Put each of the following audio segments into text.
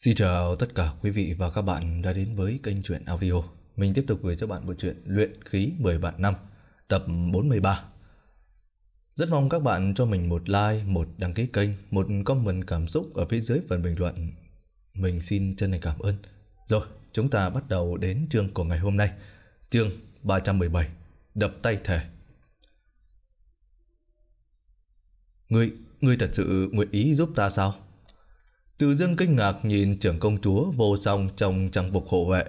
Xin chào tất cả quý vị và các bạn đã đến với kênh truyện audio. Mình tiếp tục gửi cho bạn bộ truyện Luyện khí 10 bạn năm, tập 43. Rất mong các bạn cho mình một like, một đăng ký kênh, một comment cảm xúc ở phía dưới phần bình luận. Mình xin chân thành cảm ơn. Rồi, chúng ta bắt đầu đến chương của ngày hôm nay. Chương 317, đập tay thề. Ngươi, ngươi thật sự nguyện ý giúp ta sao? Từ dương kinh ngạc nhìn trưởng công chúa vô song trong trang phục hộ vệ.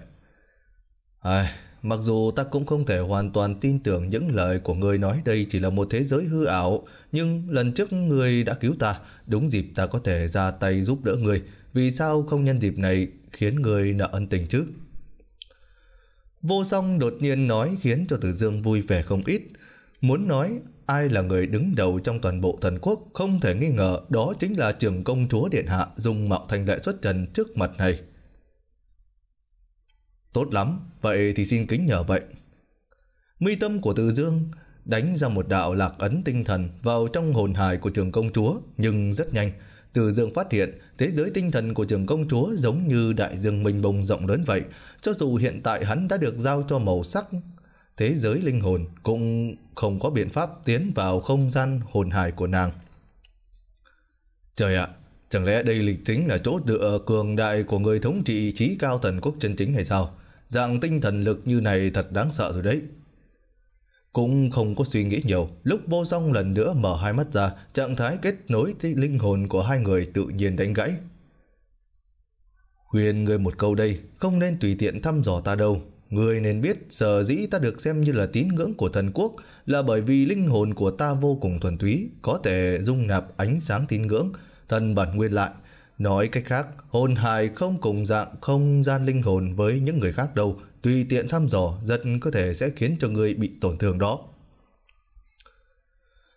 À, mặc dù ta cũng không thể hoàn toàn tin tưởng những lời của người nói đây chỉ là một thế giới hư ảo, nhưng lần trước người đã cứu ta, đúng dịp ta có thể ra tay giúp đỡ người. Vì sao không nhân dịp này khiến người nợ ân tình chứ? Vô song đột nhiên nói khiến cho Tử Dương vui vẻ không ít. Muốn nói ai là người đứng đầu trong toàn bộ thần quốc không thể nghi ngờ đó chính là trưởng công chúa Điện Hạ dùng mạo thành lệ xuất trần trước mặt này. Tốt lắm, vậy thì xin kính nhờ vậy. Mi tâm của Từ Dương đánh ra một đạo lạc ấn tinh thần vào trong hồn hài của trường công chúa, nhưng rất nhanh, Từ Dương phát hiện thế giới tinh thần của trường công chúa giống như đại dương mênh mông rộng lớn vậy, cho dù hiện tại hắn đã được giao cho màu sắc thế giới linh hồn cũng không có biện pháp tiến vào không gian hồn hải của nàng. Trời ạ, chẳng lẽ đây lịch tính là chỗ dựa cường đại của người thống trị trí cao thần quốc chân chính hay sao? Dạng tinh thần lực như này thật đáng sợ rồi đấy. Cũng không có suy nghĩ nhiều, lúc vô song lần nữa mở hai mắt ra, trạng thái kết nối với linh hồn của hai người tự nhiên đánh gãy. Khuyên ngươi một câu đây, không nên tùy tiện thăm dò ta đâu, người nên biết sở dĩ ta được xem như là tín ngưỡng của thần quốc là bởi vì linh hồn của ta vô cùng thuần túy, có thể dung nạp ánh sáng tín ngưỡng, thần bản nguyên lại. Nói cách khác, hồn hài không cùng dạng không gian linh hồn với những người khác đâu, tùy tiện thăm dò rất có thể sẽ khiến cho người bị tổn thương đó.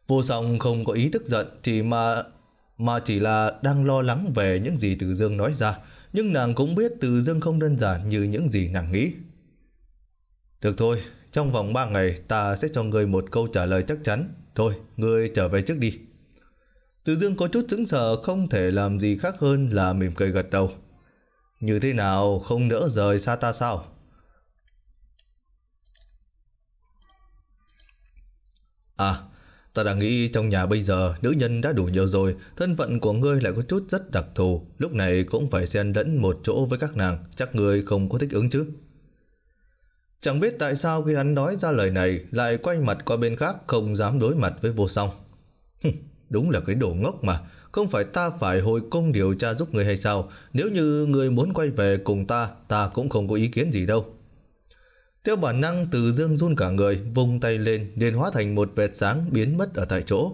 Vô song không có ý tức giận thì mà mà chỉ là đang lo lắng về những gì Từ Dương nói ra, nhưng nàng cũng biết Từ Dương không đơn giản như những gì nàng nghĩ. Được thôi, trong vòng 3 ngày ta sẽ cho ngươi một câu trả lời chắc chắn. Thôi, ngươi trở về trước đi. Từ dương có chút sững sờ không thể làm gì khác hơn là mỉm cười gật đầu. Như thế nào không nỡ rời xa ta sao? À, ta đang nghĩ trong nhà bây giờ nữ nhân đã đủ nhiều rồi, thân phận của ngươi lại có chút rất đặc thù, lúc này cũng phải xen lẫn một chỗ với các nàng, chắc ngươi không có thích ứng chứ. Chẳng biết tại sao khi hắn nói ra lời này lại quay mặt qua bên khác không dám đối mặt với vô song. Đúng là cái đồ ngốc mà, không phải ta phải hồi công điều tra giúp người hay sao, nếu như người muốn quay về cùng ta, ta cũng không có ý kiến gì đâu. Theo bản năng từ dương run cả người, vùng tay lên, liền hóa thành một vệt sáng biến mất ở tại chỗ.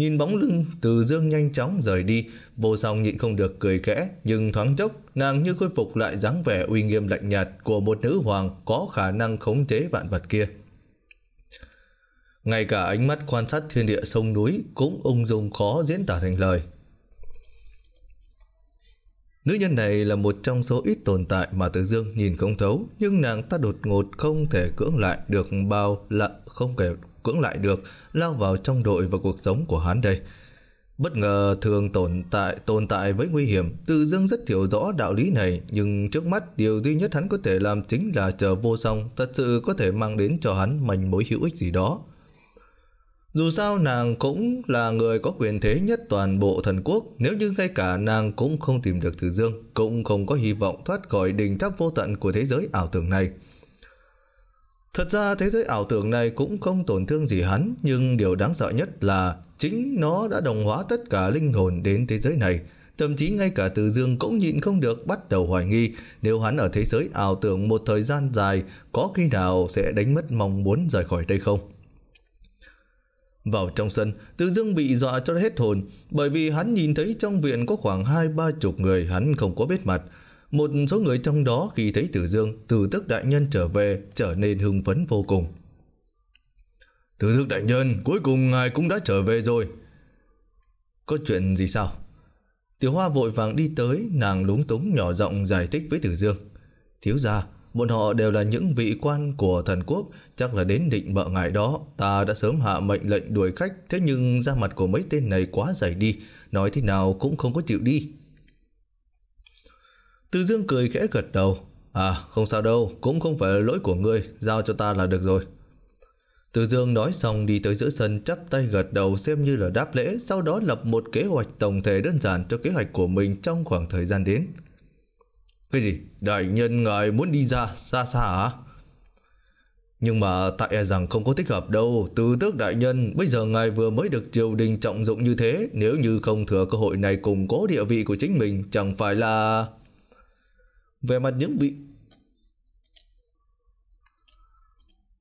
Nhìn bóng lưng từ dương nhanh chóng rời đi, vô song nhịn không được cười khẽ, nhưng thoáng chốc, nàng như khôi phục lại dáng vẻ uy nghiêm lạnh nhạt của một nữ hoàng có khả năng khống chế vạn vật kia. Ngay cả ánh mắt quan sát thiên địa sông núi cũng ung dung khó diễn tả thành lời. Nữ nhân này là một trong số ít tồn tại mà Từ Dương nhìn không thấu, nhưng nàng ta đột ngột không thể cưỡng lại được bao lạ không kể cưỡng lại được lao vào trong đội và cuộc sống của hắn đây. Bất ngờ thường tồn tại tồn tại với nguy hiểm, Từ Dương rất hiểu rõ đạo lý này, nhưng trước mắt điều duy nhất hắn có thể làm chính là chờ vô song thật sự có thể mang đến cho hắn manh mối hữu ích gì đó. Dù sao nàng cũng là người có quyền thế nhất toàn bộ thần quốc, nếu như ngay cả nàng cũng không tìm được Từ Dương, cũng không có hy vọng thoát khỏi đỉnh tháp vô tận của thế giới ảo tưởng này. Thật ra thế giới ảo tưởng này cũng không tổn thương gì hắn, nhưng điều đáng sợ nhất là chính nó đã đồng hóa tất cả linh hồn đến thế giới này. Thậm chí ngay cả Từ Dương cũng nhịn không được bắt đầu hoài nghi nếu hắn ở thế giới ảo tưởng một thời gian dài có khi nào sẽ đánh mất mong muốn rời khỏi đây không? Vào trong sân, Từ Dương bị dọa cho hết hồn bởi vì hắn nhìn thấy trong viện có khoảng hai ba chục người hắn không có biết mặt. Một số người trong đó khi thấy Tử Dương, Tử Tức Đại Nhân trở về trở nên hưng phấn vô cùng. Tử Tức Đại Nhân, cuối cùng ngài cũng đã trở về rồi. Có chuyện gì sao? Tiểu Hoa vội vàng đi tới, nàng lúng túng nhỏ giọng giải thích với Tử Dương. Thiếu gia, bọn họ đều là những vị quan của thần quốc, chắc là đến định bợ ngài đó. Ta đã sớm hạ mệnh lệnh đuổi khách, thế nhưng ra mặt của mấy tên này quá dày đi, nói thế nào cũng không có chịu đi. Từ dương cười khẽ gật đầu. À, không sao đâu, cũng không phải lỗi của ngươi, giao cho ta là được rồi. Từ dương nói xong đi tới giữa sân chắp tay gật đầu xem như là đáp lễ, sau đó lập một kế hoạch tổng thể đơn giản cho kế hoạch của mình trong khoảng thời gian đến. Cái gì? Đại nhân ngài muốn đi ra, xa xa hả? À? Nhưng mà tại e rằng không có thích hợp đâu Từ tước đại nhân Bây giờ ngài vừa mới được triều đình trọng dụng như thế Nếu như không thừa cơ hội này cùng cố địa vị của chính mình Chẳng phải là... Về mặt những vị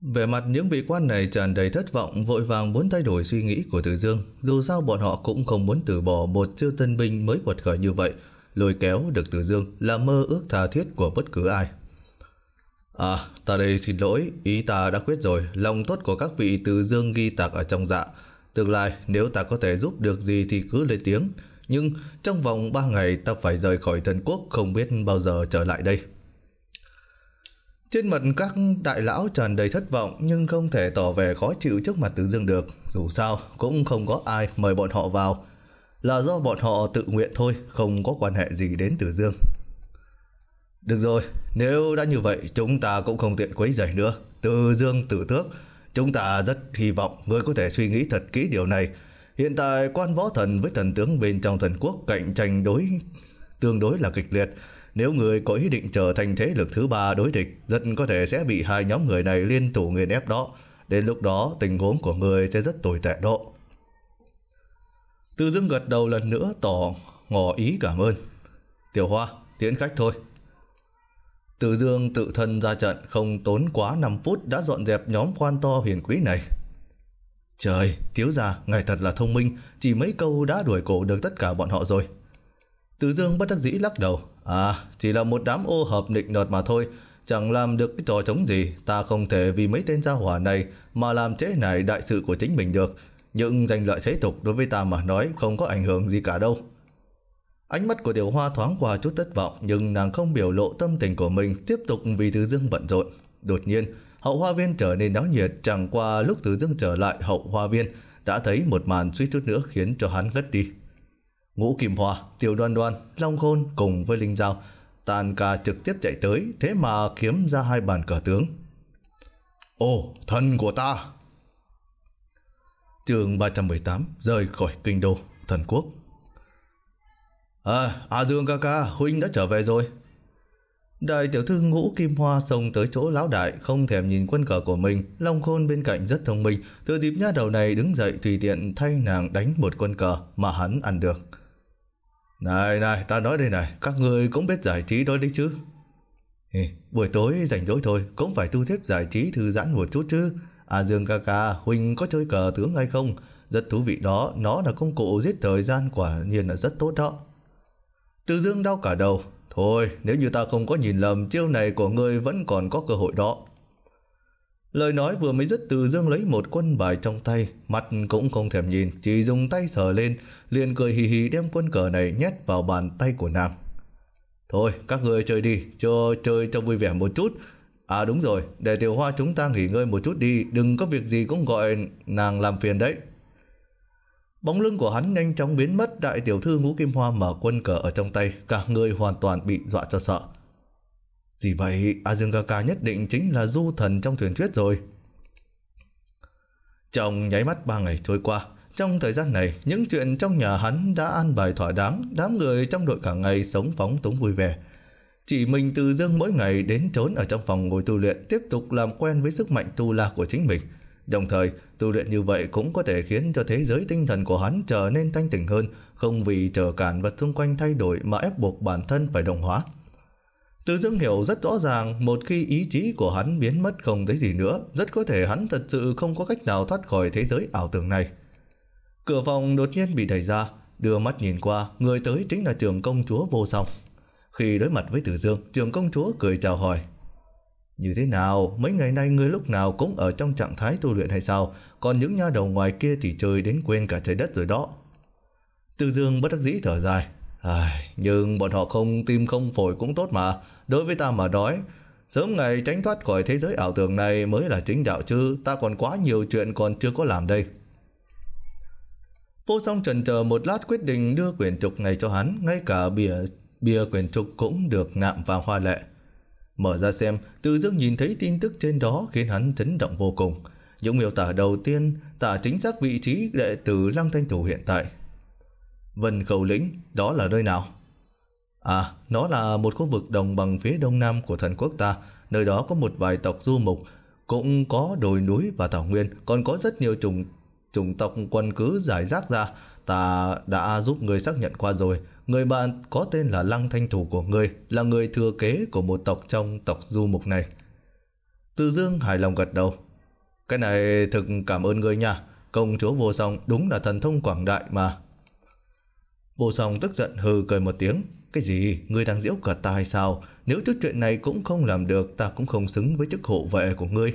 Về mặt những vị quan này tràn đầy thất vọng vội vàng muốn thay đổi suy nghĩ của Từ Dương dù sao bọn họ cũng không muốn từ bỏ một chiêu tân binh mới quật khởi như vậy lôi kéo được Từ Dương là mơ ước tha thiết của bất cứ ai. À, ta đây xin lỗi, ý ta đã quyết rồi, lòng tốt của các vị Từ Dương ghi tạc ở trong dạ. Tương lai nếu ta có thể giúp được gì thì cứ lên tiếng, nhưng trong vòng 3 ngày ta phải rời khỏi thần quốc không biết bao giờ trở lại đây. Trên mặt các đại lão tràn đầy thất vọng nhưng không thể tỏ vẻ khó chịu trước mặt Tử Dương được. Dù sao cũng không có ai mời bọn họ vào. Là do bọn họ tự nguyện thôi, không có quan hệ gì đến Tử Dương. Được rồi, nếu đã như vậy chúng ta cũng không tiện quấy rầy nữa. Tử Dương tử tước, chúng ta rất hy vọng ngươi có thể suy nghĩ thật kỹ điều này Hiện tại quan võ thần với thần tướng bên trong thần quốc cạnh tranh đối tương đối là kịch liệt. Nếu người có ý định trở thành thế lực thứ ba đối địch, rất có thể sẽ bị hai nhóm người này liên thủ nghiền ép đó. Đến lúc đó tình huống của người sẽ rất tồi tệ độ. Tư Dương gật đầu lần nữa tỏ ngỏ ý cảm ơn. Tiểu Hoa, tiễn khách thôi. Từ Dương tự thân ra trận không tốn quá 5 phút đã dọn dẹp nhóm quan to huyền quý này. Trời, thiếu gia, ngài thật là thông minh, chỉ mấy câu đã đuổi cổ được tất cả bọn họ rồi. Từ dương bất đắc dĩ lắc đầu. À, chỉ là một đám ô hợp nịnh nọt mà thôi, chẳng làm được cái trò chống gì. Ta không thể vì mấy tên gia hỏa này mà làm trễ nải đại sự của chính mình được. Nhưng danh lợi thế tục đối với ta mà nói không có ảnh hưởng gì cả đâu. Ánh mắt của Tiểu Hoa thoáng qua chút thất vọng nhưng nàng không biểu lộ tâm tình của mình tiếp tục vì Từ Dương bận rộn. Đột nhiên, Hậu hoa viên trở nên náo nhiệt chẳng qua lúc Từ Dương trở lại hậu hoa viên đã thấy một màn suýt chút nữa khiến cho hắn ngất đi. Ngũ Kim Hoa, Tiêu Đoan Đoan, Long Khôn cùng với Linh Giao tàn ca trực tiếp chạy tới thế mà kiếm ra hai bàn cờ tướng. Ô, thân của ta! Trường tám rời khỏi kinh đô, thần quốc. À, A Dương ca ca, Huynh đã trở về rồi. Đại tiểu thư ngũ kim hoa xông tới chỗ lão đại không thèm nhìn quân cờ của mình. Long khôn bên cạnh rất thông minh, từ dịp nha đầu này đứng dậy tùy tiện thay nàng đánh một quân cờ mà hắn ăn được. Này này, ta nói đây này, các người cũng biết giải trí đó đấy chứ. Ê, buổi tối rảnh rỗi thôi, cũng phải tu xếp giải trí thư giãn một chút chứ. À Dương ca ca, Huỳnh có chơi cờ tướng hay không? Rất thú vị đó, nó là công cụ giết thời gian quả nhiên là rất tốt đó. Từ Dương đau cả đầu, ôi nếu như ta không có nhìn lầm, chiêu này của ngươi vẫn còn có cơ hội đó. Lời nói vừa mới dứt từ dương lấy một quân bài trong tay, mặt cũng không thèm nhìn, chỉ dùng tay sờ lên, liền cười hì hì đem quân cờ này nhét vào bàn tay của nàng. Thôi, các người chơi đi, cho chơi cho vui vẻ một chút. À đúng rồi, để tiểu hoa chúng ta nghỉ ngơi một chút đi, đừng có việc gì cũng gọi nàng làm phiền đấy. Bóng lưng của hắn nhanh chóng biến mất đại tiểu thư ngũ kim hoa mở quân cờ ở trong tay, cả người hoàn toàn bị dọa cho sợ. Gì vậy, A Dương ca ca nhất định chính là du thần trong truyền thuyết rồi. Trong nháy mắt ba ngày trôi qua, trong thời gian này, những chuyện trong nhà hắn đã an bài thỏa đáng, đám người trong đội cả ngày sống phóng túng vui vẻ. Chỉ mình từ dương mỗi ngày đến trốn ở trong phòng ngồi tu luyện tiếp tục làm quen với sức mạnh tu la của chính mình – Đồng thời, tu luyện như vậy cũng có thể khiến cho thế giới tinh thần của hắn trở nên thanh tỉnh hơn, không vì trở cản vật xung quanh thay đổi mà ép buộc bản thân phải đồng hóa. Từ Dương hiểu rất rõ ràng một khi ý chí của hắn biến mất không thấy gì nữa, rất có thể hắn thật sự không có cách nào thoát khỏi thế giới ảo tưởng này. Cửa phòng đột nhiên bị đẩy ra, đưa mắt nhìn qua, người tới chính là trường công chúa vô song. Khi đối mặt với Từ Dương, trường công chúa cười chào hỏi. Như thế nào, mấy ngày nay ngươi lúc nào cũng ở trong trạng thái tu luyện hay sao, còn những nha đầu ngoài kia thì chơi đến quên cả trái đất rồi đó. tư dương bất đắc dĩ thở dài, à, nhưng bọn họ không tim không phổi cũng tốt mà, đối với ta mà nói, sớm ngày tránh thoát khỏi thế giới ảo tưởng này mới là chính đạo chứ, ta còn quá nhiều chuyện còn chưa có làm đây. Vô song trần chờ một lát quyết định đưa quyển trục này cho hắn, ngay cả bìa, bìa quyển trục cũng được nạm vào hoa lệ. Mở ra xem, Từ Dương nhìn thấy tin tức trên đó khiến hắn chấn động vô cùng. Những miêu tả đầu tiên tả chính xác vị trí đệ tử Lăng Thanh Thủ hiện tại. Vân Khẩu Lĩnh, đó là nơi nào? À, nó là một khu vực đồng bằng phía đông nam của thần quốc ta, nơi đó có một vài tộc du mục, cũng có đồi núi và thảo nguyên, còn có rất nhiều chủng chủng tộc quân cứ giải rác ra, ta đã giúp người xác nhận qua rồi, Người bạn có tên là Lăng Thanh Thủ của ngươi là người thừa kế của một tộc trong tộc du mục này. Từ Dương hài lòng gật đầu. Cái này thực cảm ơn ngươi nha. Công chúa vô song đúng là thần thông quảng đại mà. Vô song tức giận hừ cười một tiếng. Cái gì? Ngươi đang diễu cợt ta hay sao? Nếu chút chuyện này cũng không làm được ta cũng không xứng với chức hộ vệ của ngươi.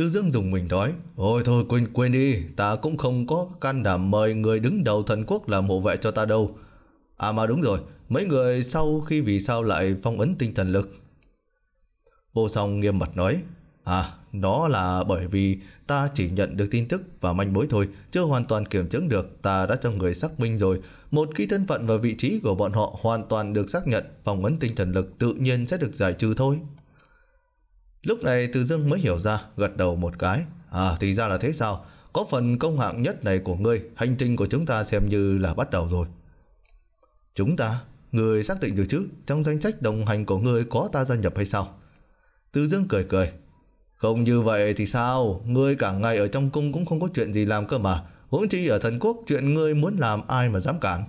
Tư Dương dùng mình nói, ôi thôi quên quên đi, ta cũng không có can đảm mời người đứng đầu thần quốc làm hộ vệ cho ta đâu. À mà đúng rồi, mấy người sau khi vì sao lại phong ấn tinh thần lực? Vô song nghiêm mặt nói, à đó là bởi vì ta chỉ nhận được tin tức và manh mối thôi, chưa hoàn toàn kiểm chứng được, ta đã cho người xác minh rồi. Một khi thân phận và vị trí của bọn họ hoàn toàn được xác nhận, phong ấn tinh thần lực tự nhiên sẽ được giải trừ thôi. Lúc này Từ Dương mới hiểu ra, gật đầu một cái. À, thì ra là thế sao? Có phần công hạng nhất này của ngươi, hành trình của chúng ta xem như là bắt đầu rồi. Chúng ta? Người xác định được chứ? Trong danh sách đồng hành của ngươi có ta gia nhập hay sao? Từ Dương cười cười. Không như vậy thì sao? Ngươi cả ngày ở trong cung cũng không có chuyện gì làm cơ mà. Huống chi ở thần quốc chuyện ngươi muốn làm ai mà dám cản.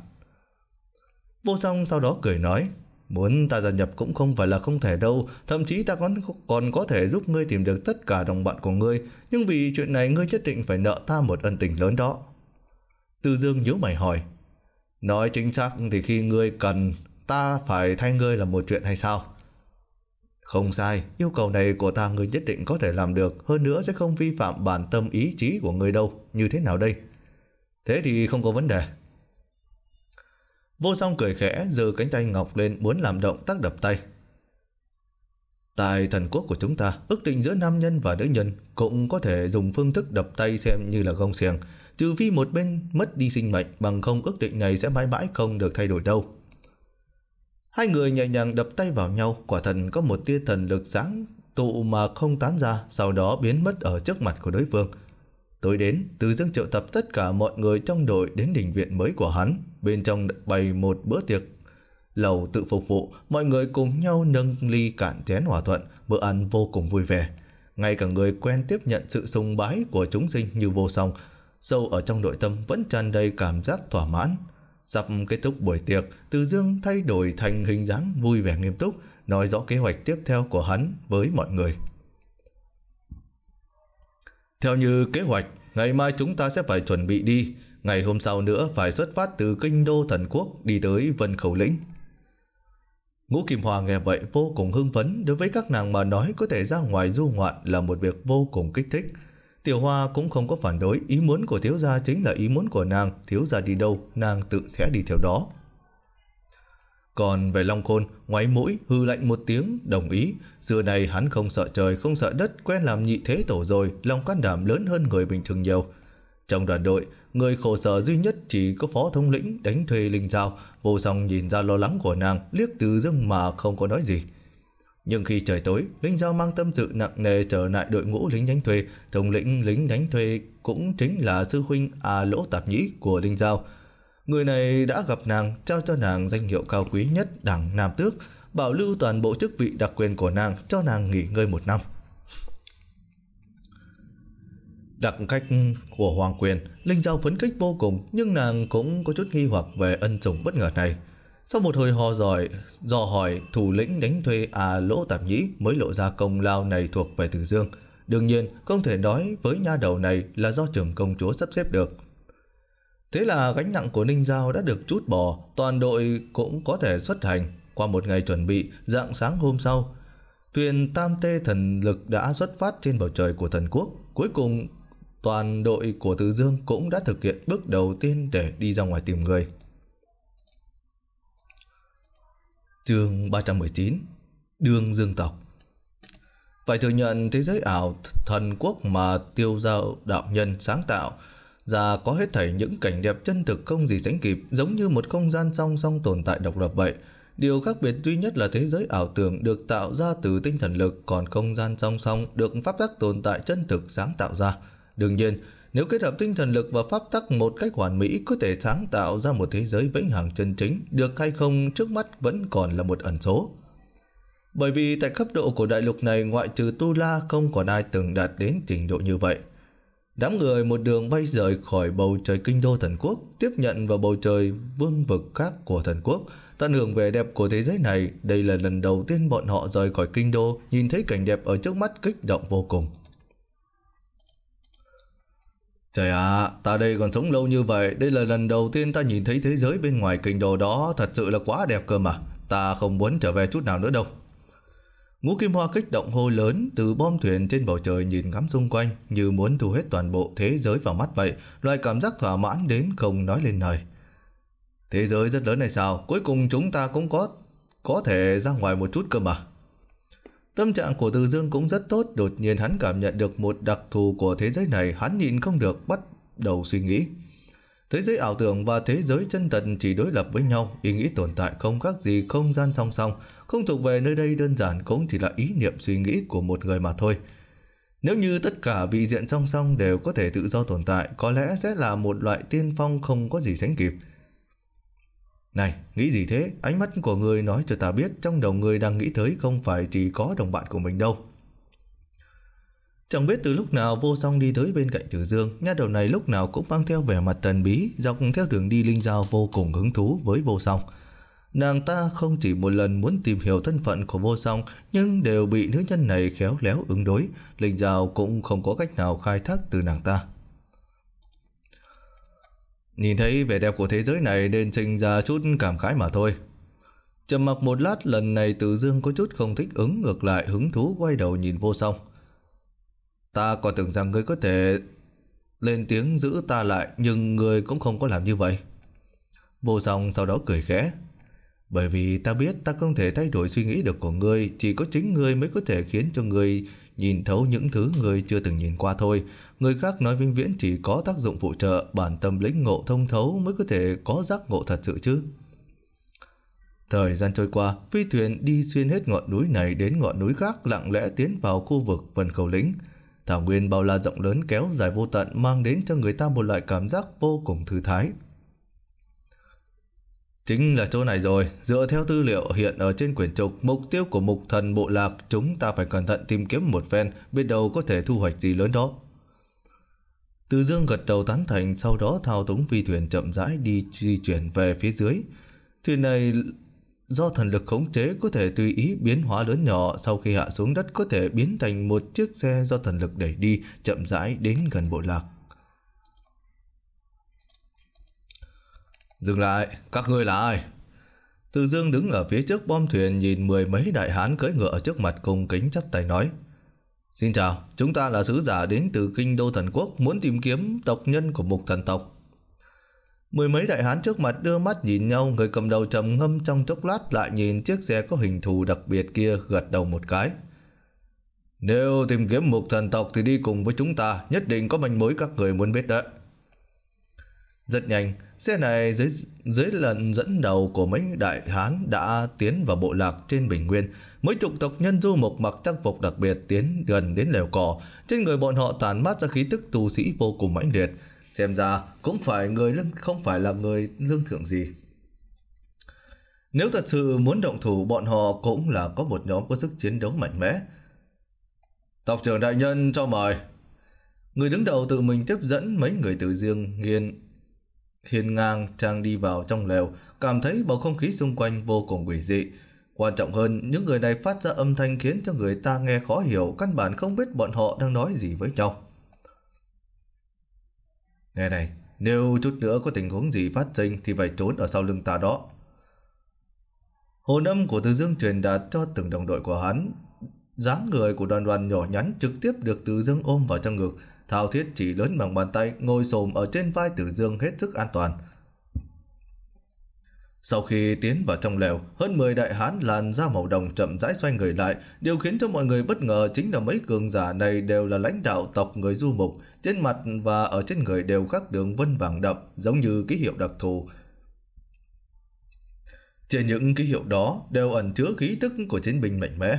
Vô song sau đó cười nói. Muốn ta gia nhập cũng không phải là không thể đâu, thậm chí ta còn, còn có thể giúp ngươi tìm được tất cả đồng bạn của ngươi, nhưng vì chuyện này ngươi nhất định phải nợ ta một ân tình lớn đó. Tư Dương nhíu mày hỏi, nói chính xác thì khi ngươi cần, ta phải thay ngươi là một chuyện hay sao? Không sai, yêu cầu này của ta ngươi nhất định có thể làm được, hơn nữa sẽ không vi phạm bản tâm ý chí của ngươi đâu, như thế nào đây? Thế thì không có vấn đề, Vô song cười khẽ giơ cánh tay ngọc lên muốn làm động tác đập tay. Tại thần quốc của chúng ta, ước định giữa nam nhân và nữ nhân cũng có thể dùng phương thức đập tay xem như là gông xiềng, trừ phi một bên mất đi sinh mệnh bằng không ước định này sẽ mãi mãi không được thay đổi đâu. Hai người nhẹ nhàng đập tay vào nhau, quả thần có một tia thần lực sáng tụ mà không tán ra, sau đó biến mất ở trước mặt của đối phương. Tối đến, Từ Dương triệu tập tất cả mọi người trong đội đến đỉnh viện mới của hắn bên trong bày một bữa tiệc. Lầu tự phục vụ, mọi người cùng nhau nâng ly cạn chén hòa thuận, bữa ăn vô cùng vui vẻ. Ngay cả người quen tiếp nhận sự sùng bái của chúng sinh như vô song, sâu ở trong nội tâm vẫn tràn đầy cảm giác thỏa mãn. Sắp kết thúc buổi tiệc, Từ Dương thay đổi thành hình dáng vui vẻ nghiêm túc, nói rõ kế hoạch tiếp theo của hắn với mọi người. Theo như kế hoạch, ngày mai chúng ta sẽ phải chuẩn bị đi, ngày hôm sau nữa phải xuất phát từ kinh đô thần quốc đi tới Vân Khẩu Lĩnh. Ngũ Kim Hoa nghe vậy vô cùng hưng phấn, đối với các nàng mà nói có thể ra ngoài du ngoạn là một việc vô cùng kích thích. Tiểu Hoa cũng không có phản đối, ý muốn của thiếu gia chính là ý muốn của nàng, thiếu gia đi đâu, nàng tự sẽ đi theo đó. Còn về Long Khôn, ngoáy mũi, hư lạnh một tiếng, đồng ý. Xưa này hắn không sợ trời, không sợ đất, quen làm nhị thế tổ rồi, lòng can đảm lớn hơn người bình thường nhiều. Trong đoàn đội, Người khổ sở duy nhất chỉ có phó thống lĩnh đánh thuê linh dao, vô song nhìn ra lo lắng của nàng, liếc từ dưng mà không có nói gì. Nhưng khi trời tối, Linh Giao mang tâm sự nặng nề trở lại đội ngũ lính đánh thuê. Thống lĩnh lính đánh thuê cũng chính là sư huynh à lỗ tạp nhĩ của Linh Giao. Người này đã gặp nàng, trao cho nàng danh hiệu cao quý nhất đảng Nam Tước, bảo lưu toàn bộ chức vị đặc quyền của nàng cho nàng nghỉ ngơi một năm. Đặc cách của Hoàng Quyền, Linh Giao phấn khích vô cùng nhưng nàng cũng có chút nghi hoặc về ân chủng bất ngờ này. Sau một hồi hò giỏi, dò hỏi thủ lĩnh đánh thuê à lỗ tạp nhĩ mới lộ ra công lao này thuộc về Từ Dương. Đương nhiên, không thể nói với nha đầu này là do trưởng công chúa sắp xếp được. Thế là gánh nặng của Ninh Giao đã được chút bỏ, toàn đội cũng có thể xuất hành. Qua một ngày chuẩn bị, dạng sáng hôm sau, thuyền Tam Tê Thần Lực đã xuất phát trên bầu trời của thần quốc. Cuối cùng toàn đội của Từ Dương cũng đã thực hiện bước đầu tiên để đi ra ngoài tìm người. Chương 319 Đường Dương Tộc Phải thừa nhận thế giới ảo thần quốc mà tiêu giao đạo nhân sáng tạo ra có hết thảy những cảnh đẹp chân thực không gì sánh kịp giống như một không gian song song tồn tại độc lập vậy. Điều khác biệt duy nhất là thế giới ảo tưởng được tạo ra từ tinh thần lực còn không gian song song được pháp tắc tồn tại chân thực sáng tạo ra. Đương nhiên, nếu kết hợp tinh thần lực và pháp tắc một cách hoàn mỹ có thể sáng tạo ra một thế giới vĩnh hằng chân chính, được hay không trước mắt vẫn còn là một ẩn số. Bởi vì tại cấp độ của đại lục này ngoại trừ Tu La không còn ai từng đạt đến trình độ như vậy. Đám người một đường bay rời khỏi bầu trời kinh đô thần quốc, tiếp nhận vào bầu trời vương vực khác của thần quốc, tận hưởng vẻ đẹp của thế giới này. Đây là lần đầu tiên bọn họ rời khỏi kinh đô, nhìn thấy cảnh đẹp ở trước mắt kích động vô cùng. Trời ạ, ta đây còn sống lâu như vậy, đây là lần đầu tiên ta nhìn thấy thế giới bên ngoài kinh đồ đó thật sự là quá đẹp cơ mà, ta không muốn trở về chút nào nữa đâu. Ngũ Kim Hoa kích động hô lớn từ bom thuyền trên bầu trời nhìn ngắm xung quanh như muốn thu hết toàn bộ thế giới vào mắt vậy, loại cảm giác thỏa mãn đến không nói lên lời. Thế giới rất lớn này sao, cuối cùng chúng ta cũng có có thể ra ngoài một chút cơ mà. Tâm trạng của Từ Dương cũng rất tốt, đột nhiên hắn cảm nhận được một đặc thù của thế giới này, hắn nhìn không được bắt đầu suy nghĩ. Thế giới ảo tưởng và thế giới chân thật chỉ đối lập với nhau, ý nghĩ tồn tại không khác gì không gian song song, không thuộc về nơi đây đơn giản cũng chỉ là ý niệm suy nghĩ của một người mà thôi. Nếu như tất cả vị diện song song đều có thể tự do tồn tại, có lẽ sẽ là một loại tiên phong không có gì sánh kịp. Này, nghĩ gì thế? Ánh mắt của người nói cho ta biết trong đầu người đang nghĩ tới không phải chỉ có đồng bạn của mình đâu. Chẳng biết từ lúc nào vô song đi tới bên cạnh Tử Dương, nha đầu này lúc nào cũng mang theo vẻ mặt thần bí, dọc theo đường đi Linh Giao vô cùng hứng thú với vô song. Nàng ta không chỉ một lần muốn tìm hiểu thân phận của vô song, nhưng đều bị nữ nhân này khéo léo ứng đối, Linh Giao cũng không có cách nào khai thác từ nàng ta. Nhìn thấy vẻ đẹp của thế giới này nên sinh ra chút cảm khái mà thôi. Trầm mặc một lát lần này tự dưng có chút không thích ứng ngược lại hứng thú quay đầu nhìn vô song. Ta còn tưởng rằng ngươi có thể lên tiếng giữ ta lại nhưng ngươi cũng không có làm như vậy. Vô song sau đó cười khẽ. Bởi vì ta biết ta không thể thay đổi suy nghĩ được của ngươi, chỉ có chính ngươi mới có thể khiến cho ngươi nhìn thấu những thứ người chưa từng nhìn qua thôi. Người khác nói vĩnh viễn chỉ có tác dụng phụ trợ, bản tâm lĩnh ngộ thông thấu mới có thể có giác ngộ thật sự chứ. Thời gian trôi qua, phi thuyền đi xuyên hết ngọn núi này đến ngọn núi khác lặng lẽ tiến vào khu vực vân khẩu lĩnh. Thảo nguyên bao la rộng lớn kéo dài vô tận mang đến cho người ta một loại cảm giác vô cùng thư thái. Chính là chỗ này rồi, dựa theo tư liệu hiện ở trên quyển trục, mục tiêu của mục thần bộ lạc chúng ta phải cẩn thận tìm kiếm một ven, biết đâu có thể thu hoạch gì lớn đó. Từ dương gật đầu tán thành, sau đó thao túng phi thuyền chậm rãi đi di chuyển về phía dưới. Thuyền này do thần lực khống chế có thể tùy ý biến hóa lớn nhỏ sau khi hạ xuống đất có thể biến thành một chiếc xe do thần lực đẩy đi chậm rãi đến gần bộ lạc. Dừng lại, các ngươi là ai? Từ dương đứng ở phía trước bom thuyền nhìn mười mấy đại hán cưỡi ngựa trước mặt cùng kính chắp tay nói. Xin chào, chúng ta là sứ giả đến từ kinh đô thần quốc muốn tìm kiếm tộc nhân của một thần tộc. Mười mấy đại hán trước mặt đưa mắt nhìn nhau, người cầm đầu trầm ngâm trong chốc lát lại nhìn chiếc xe có hình thù đặc biệt kia gật đầu một cái. Nếu tìm kiếm một thần tộc thì đi cùng với chúng ta, nhất định có manh mối các người muốn biết đấy. Rất nhanh, Xe này dưới, dưới lần dẫn đầu của mấy đại hán đã tiến vào bộ lạc trên bình nguyên. Mấy chục tộc nhân du mục mặc trang phục đặc biệt tiến gần đến lều cỏ. Trên người bọn họ tàn mát ra khí tức tu sĩ vô cùng mãnh liệt. Xem ra cũng phải người lương không phải là người lương thượng gì. Nếu thật sự muốn động thủ bọn họ cũng là có một nhóm có sức chiến đấu mạnh mẽ. Tộc trưởng đại nhân cho mời. Người đứng đầu tự mình tiếp dẫn mấy người từ riêng nghiên Hiên ngang Trang đi vào trong lều, cảm thấy bầu không khí xung quanh vô cùng quỷ dị. Quan trọng hơn, những người này phát ra âm thanh khiến cho người ta nghe khó hiểu, căn bản không biết bọn họ đang nói gì với nhau. Nghe này, nếu chút nữa có tình huống gì phát sinh thì phải trốn ở sau lưng ta đó. Hồn âm của Từ Dương truyền đạt cho từng đồng đội của hắn. dáng người của đoàn đoàn nhỏ nhắn trực tiếp được Từ Dương ôm vào trong ngực, Thao Thiết chỉ lớn bằng bàn tay ngồi xồm ở trên vai Tử Dương hết sức an toàn. Sau khi tiến vào trong lều, hơn 10 đại hán làn ra màu đồng chậm rãi xoay người lại. Điều khiến cho mọi người bất ngờ chính là mấy cường giả này đều là lãnh đạo tộc người du mục. Trên mặt và ở trên người đều khắc đường vân vàng đậm, giống như ký hiệu đặc thù. Trên những ký hiệu đó đều ẩn chứa khí tức của chiến binh mạnh mẽ.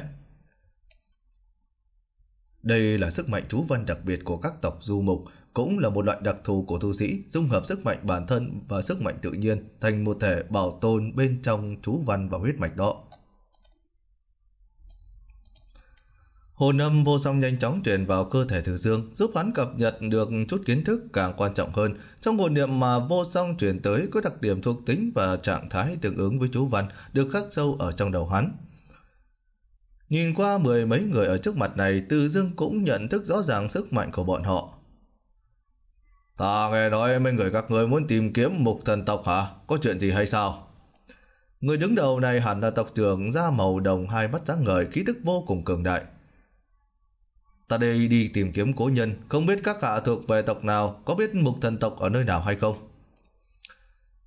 Đây là sức mạnh chú văn đặc biệt của các tộc du mục, cũng là một loại đặc thù của tu sĩ dung hợp sức mạnh bản thân và sức mạnh tự nhiên thành một thể bảo tồn bên trong chú văn và huyết mạch đó. Hồn âm vô song nhanh chóng truyền vào cơ thể Thử Dương, giúp hắn cập nhật được chút kiến thức càng quan trọng hơn. Trong hồn niệm mà vô song truyền tới có đặc điểm thuộc tính và trạng thái tương ứng với chú văn được khắc sâu ở trong đầu hắn. Nhìn qua mười mấy người ở trước mặt này, Từ Dương cũng nhận thức rõ ràng sức mạnh của bọn họ. Ta nghe nói mấy người các người muốn tìm kiếm mục thần tộc hả? Có chuyện gì hay sao? Người đứng đầu này hẳn là tộc trưởng da màu đồng hai mắt sáng ngời khí tức vô cùng cường đại. Ta đây đi tìm kiếm cố nhân, không biết các hạ thuộc về tộc nào, có biết mục thần tộc ở nơi nào hay không?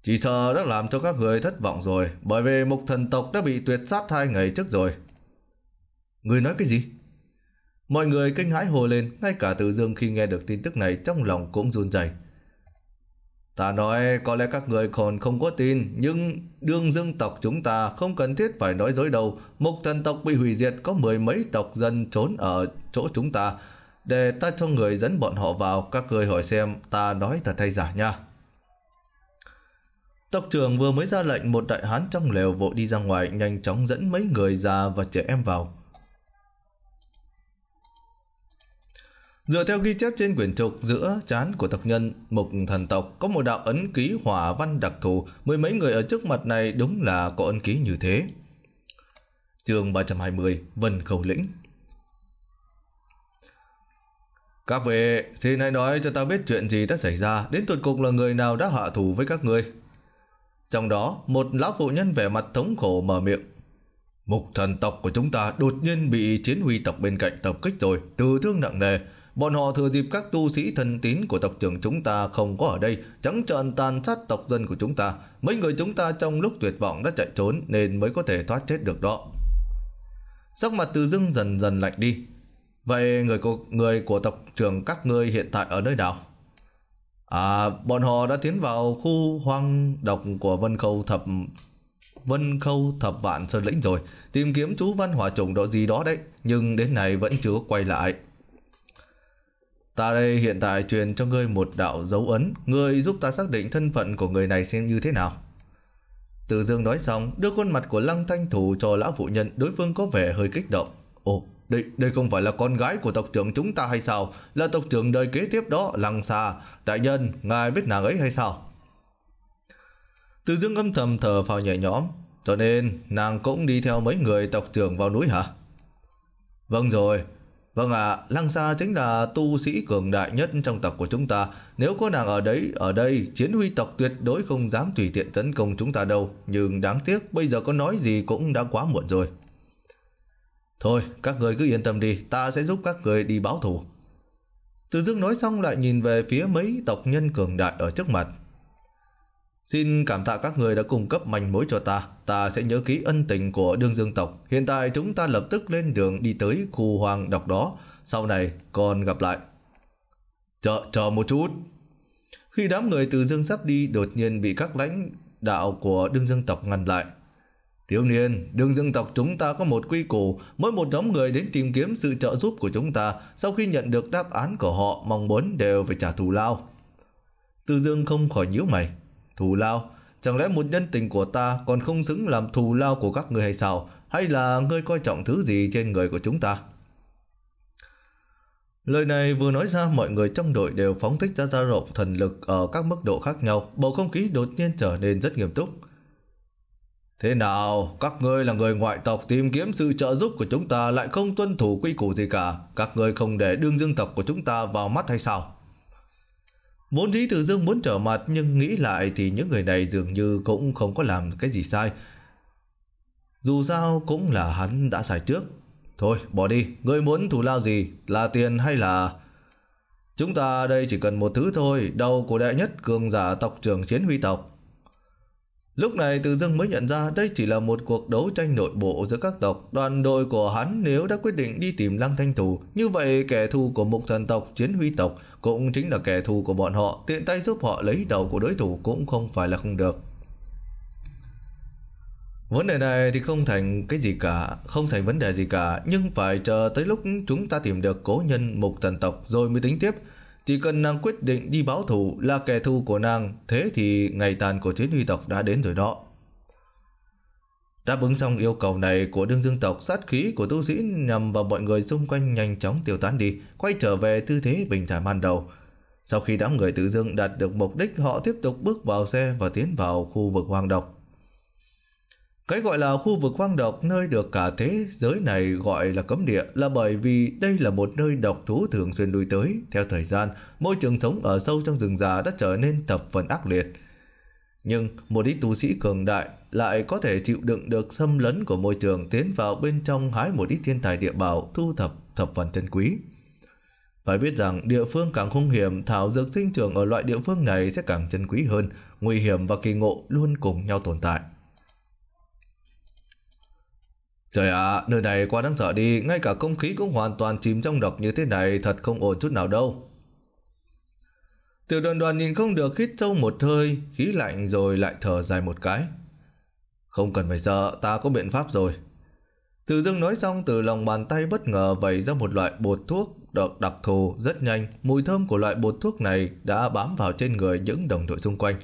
Chỉ sợ đã làm cho các người thất vọng rồi, bởi vì mục thần tộc đã bị tuyệt sát hai ngày trước rồi. Người nói cái gì? Mọi người kinh hãi hồ lên, ngay cả Từ Dương khi nghe được tin tức này trong lòng cũng run rẩy. Ta nói có lẽ các người còn không có tin, nhưng đương dương tộc chúng ta không cần thiết phải nói dối đâu. Một thần tộc bị hủy diệt có mười mấy tộc dân trốn ở chỗ chúng ta. Để ta cho người dẫn bọn họ vào, các người hỏi xem ta nói thật hay giả nha. Tộc trưởng vừa mới ra lệnh một đại hán trong lều vội đi ra ngoài nhanh chóng dẫn mấy người già và trẻ em vào. Dựa theo ghi chép trên quyển trục giữa chán của tộc nhân, mục thần tộc có một đạo ấn ký hỏa văn đặc thù, mười mấy người ở trước mặt này đúng là có ấn ký như thế. Chương 320, Vân Khẩu Lĩnh Các vị, xin hãy nói cho ta biết chuyện gì đã xảy ra, đến tuột cùng là người nào đã hạ thủ với các người. Trong đó, một lão phụ nhân vẻ mặt thống khổ mở miệng. Mục thần tộc của chúng ta đột nhiên bị chiến huy tộc bên cạnh tập kích rồi, tử thương nặng nề, Bọn họ thừa dịp các tu sĩ thần tín của tộc trưởng chúng ta không có ở đây, trắng trợn tàn sát tộc dân của chúng ta. Mấy người chúng ta trong lúc tuyệt vọng đã chạy trốn nên mới có thể thoát chết được đó. Sắc mặt từ dưng dần dần lạnh đi. Vậy người của, người của tộc trưởng các ngươi hiện tại ở nơi nào? À, bọn họ đã tiến vào khu hoang độc của Vân Khâu Thập Vân Khâu Thập Vạn Sơn Lĩnh rồi, tìm kiếm chú Văn Hỏa Trùng đó gì đó đấy, nhưng đến nay vẫn chưa quay lại. Ta đây hiện tại truyền cho ngươi một đạo dấu ấn, ngươi giúp ta xác định thân phận của người này xem như thế nào. Từ dương nói xong, đưa khuôn mặt của lăng thanh thủ cho lão phụ nhân, đối phương có vẻ hơi kích động. Ồ, đây, đây không phải là con gái của tộc trưởng chúng ta hay sao? Là tộc trưởng đời kế tiếp đó, lăng xa. Đại nhân, ngài biết nàng ấy hay sao? Từ dương âm thầm thở phào nhẹ nhõm. Cho nên, nàng cũng đi theo mấy người tộc trưởng vào núi hả? Vâng rồi, Vâng ạ, à, Lăng Sa chính là tu sĩ cường đại nhất trong tộc của chúng ta. Nếu có nàng ở đấy, ở đây, chiến huy tộc tuyệt đối không dám tùy tiện tấn công chúng ta đâu. Nhưng đáng tiếc, bây giờ có nói gì cũng đã quá muộn rồi. Thôi, các người cứ yên tâm đi, ta sẽ giúp các người đi báo thù. Từ dương nói xong lại nhìn về phía mấy tộc nhân cường đại ở trước mặt. Xin cảm tạ các người đã cung cấp manh mối cho ta. Ta sẽ nhớ kỹ ân tình của đương dương tộc. Hiện tại chúng ta lập tức lên đường đi tới khu hoàng độc đó. Sau này còn gặp lại. Chờ, chờ một chút. Khi đám người từ dương sắp đi đột nhiên bị các lãnh đạo của đương dương tộc ngăn lại. Thiếu niên, đương dương tộc chúng ta có một quy củ, mỗi một nhóm người đến tìm kiếm sự trợ giúp của chúng ta, sau khi nhận được đáp án của họ mong muốn đều phải trả thù lao. Từ dương không khỏi nhíu mày, Thù lao? Chẳng lẽ một nhân tình của ta còn không xứng làm thù lao của các người hay sao? Hay là ngươi coi trọng thứ gì trên người của chúng ta? Lời này vừa nói ra mọi người trong đội đều phóng thích ra ra rộng thần lực ở các mức độ khác nhau, bầu không khí đột nhiên trở nên rất nghiêm túc. Thế nào, các ngươi là người ngoại tộc tìm kiếm sự trợ giúp của chúng ta lại không tuân thủ quy củ gì cả, các ngươi không để đương dương tộc của chúng ta vào mắt hay sao? Vốn dĩ Từ Dương muốn trở mặt nhưng nghĩ lại thì những người này dường như cũng không có làm cái gì sai. Dù sao cũng là hắn đã sai trước. Thôi bỏ đi, ngươi muốn thù lao gì, là tiền hay là... Chúng ta đây chỉ cần một thứ thôi, đầu của đệ nhất cường giả tộc trưởng chiến huy tộc. Lúc này Từ Dương mới nhận ra đây chỉ là một cuộc đấu tranh nội bộ giữa các tộc. Đoàn đội của hắn nếu đã quyết định đi tìm Lăng Thanh Thủ, như vậy kẻ thù của mục thần tộc Chiến Huy tộc cũng chính là kẻ thù của bọn họ, tiện tay giúp họ lấy đầu của đối thủ cũng không phải là không được. Vấn đề này thì không thành cái gì cả, không thành vấn đề gì cả, nhưng phải chờ tới lúc chúng ta tìm được cố nhân mục thần tộc rồi mới tính tiếp. Chỉ cần nàng quyết định đi báo thù là kẻ thù của nàng, thế thì ngày tàn của chiến huy tộc đã đến rồi đó. Đáp ứng xong yêu cầu này của đương dương tộc, sát khí của tu sĩ nhằm vào mọi người xung quanh nhanh chóng tiêu tán đi, quay trở về tư thế bình thản ban đầu. Sau khi đám người tự dương đạt được mục đích, họ tiếp tục bước vào xe và tiến vào khu vực hoang độc. Cái gọi là khu vực hoang độc nơi được cả thế giới này gọi là cấm địa là bởi vì đây là một nơi độc thú thường xuyên lui tới. Theo thời gian, môi trường sống ở sâu trong rừng già đã trở nên thập phần ác liệt. Nhưng một ít tu sĩ cường đại lại có thể chịu đựng được xâm lấn của môi trường tiến vào bên trong hái một ít thiên tài địa bảo thu thập thập phần chân quý. Phải biết rằng địa phương càng hung hiểm, thảo dược sinh trưởng ở loại địa phương này sẽ càng chân quý hơn, nguy hiểm và kỳ ngộ luôn cùng nhau tồn tại. Trời ạ, nơi này quá đáng sợ đi, ngay cả không khí cũng hoàn toàn chìm trong độc như thế này thật không ổn chút nào đâu. Tiểu đoàn đoàn nhìn không được hít sâu một hơi, khí lạnh rồi lại thở dài một cái. Không cần phải sợ, ta có biện pháp rồi. Từ dương nói xong từ lòng bàn tay bất ngờ vẩy ra một loại bột thuốc đặc, đặc thù rất nhanh. Mùi thơm của loại bột thuốc này đã bám vào trên người những đồng đội xung quanh.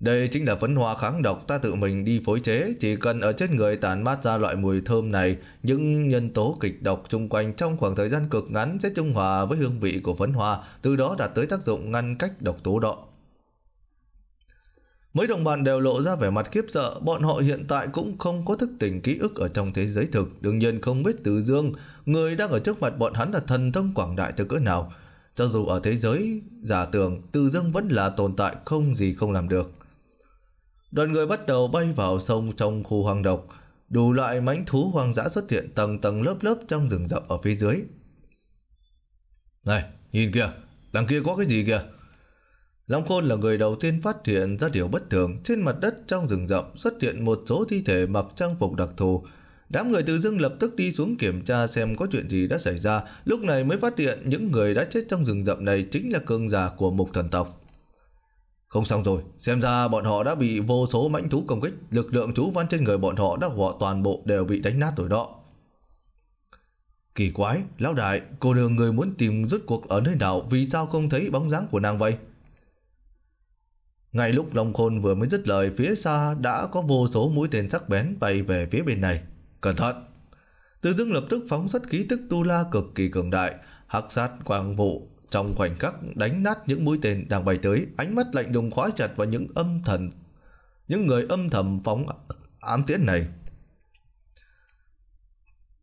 Đây chính là phấn hoa kháng độc ta tự mình đi phối chế, chỉ cần ở trên người tản mát ra loại mùi thơm này, những nhân tố kịch độc xung quanh trong khoảng thời gian cực ngắn sẽ trung hòa với hương vị của phấn hoa, từ đó đạt tới tác dụng ngăn cách độc tố đó. Mấy đồng bạn đều lộ ra vẻ mặt khiếp sợ, bọn họ hiện tại cũng không có thức tỉnh ký ức ở trong thế giới thực, đương nhiên không biết Từ Dương, người đang ở trước mặt bọn hắn là thần thông quảng đại tới cỡ nào. Cho dù ở thế giới giả tưởng, Từ Dương vẫn là tồn tại không gì không làm được. Đoàn người bắt đầu bay vào sông trong khu hoang độc. Đủ loại mãnh thú hoang dã xuất hiện tầng tầng lớp lớp trong rừng rậm ở phía dưới. Này, nhìn kìa, đằng kia có cái gì kìa? Long Khôn là người đầu tiên phát hiện ra điều bất thường. Trên mặt đất trong rừng rậm xuất hiện một số thi thể mặc trang phục đặc thù. Đám người từ dưng lập tức đi xuống kiểm tra xem có chuyện gì đã xảy ra. Lúc này mới phát hiện những người đã chết trong rừng rậm này chính là cường giả của mục thần tộc. Không xong rồi, xem ra bọn họ đã bị vô số mãnh thú công kích, lực lượng chú văn trên người bọn họ đã họ toàn bộ đều bị đánh nát rồi đó. Kỳ quái, lão đại, cô đường người muốn tìm rút cuộc ở nơi nào vì sao không thấy bóng dáng của nàng vậy? Ngay lúc Long Khôn vừa mới dứt lời phía xa đã có vô số mũi tên sắc bén bay về phía bên này. Cẩn thận! Từ dưng lập tức phóng xuất khí tức tu la cực kỳ cường đại, hắc sát quang vụ trong khoảnh khắc đánh nát những mũi tên đang bay tới, ánh mắt lạnh lùng khóa chặt vào những âm thần, những người âm thầm phóng ám tiễn này.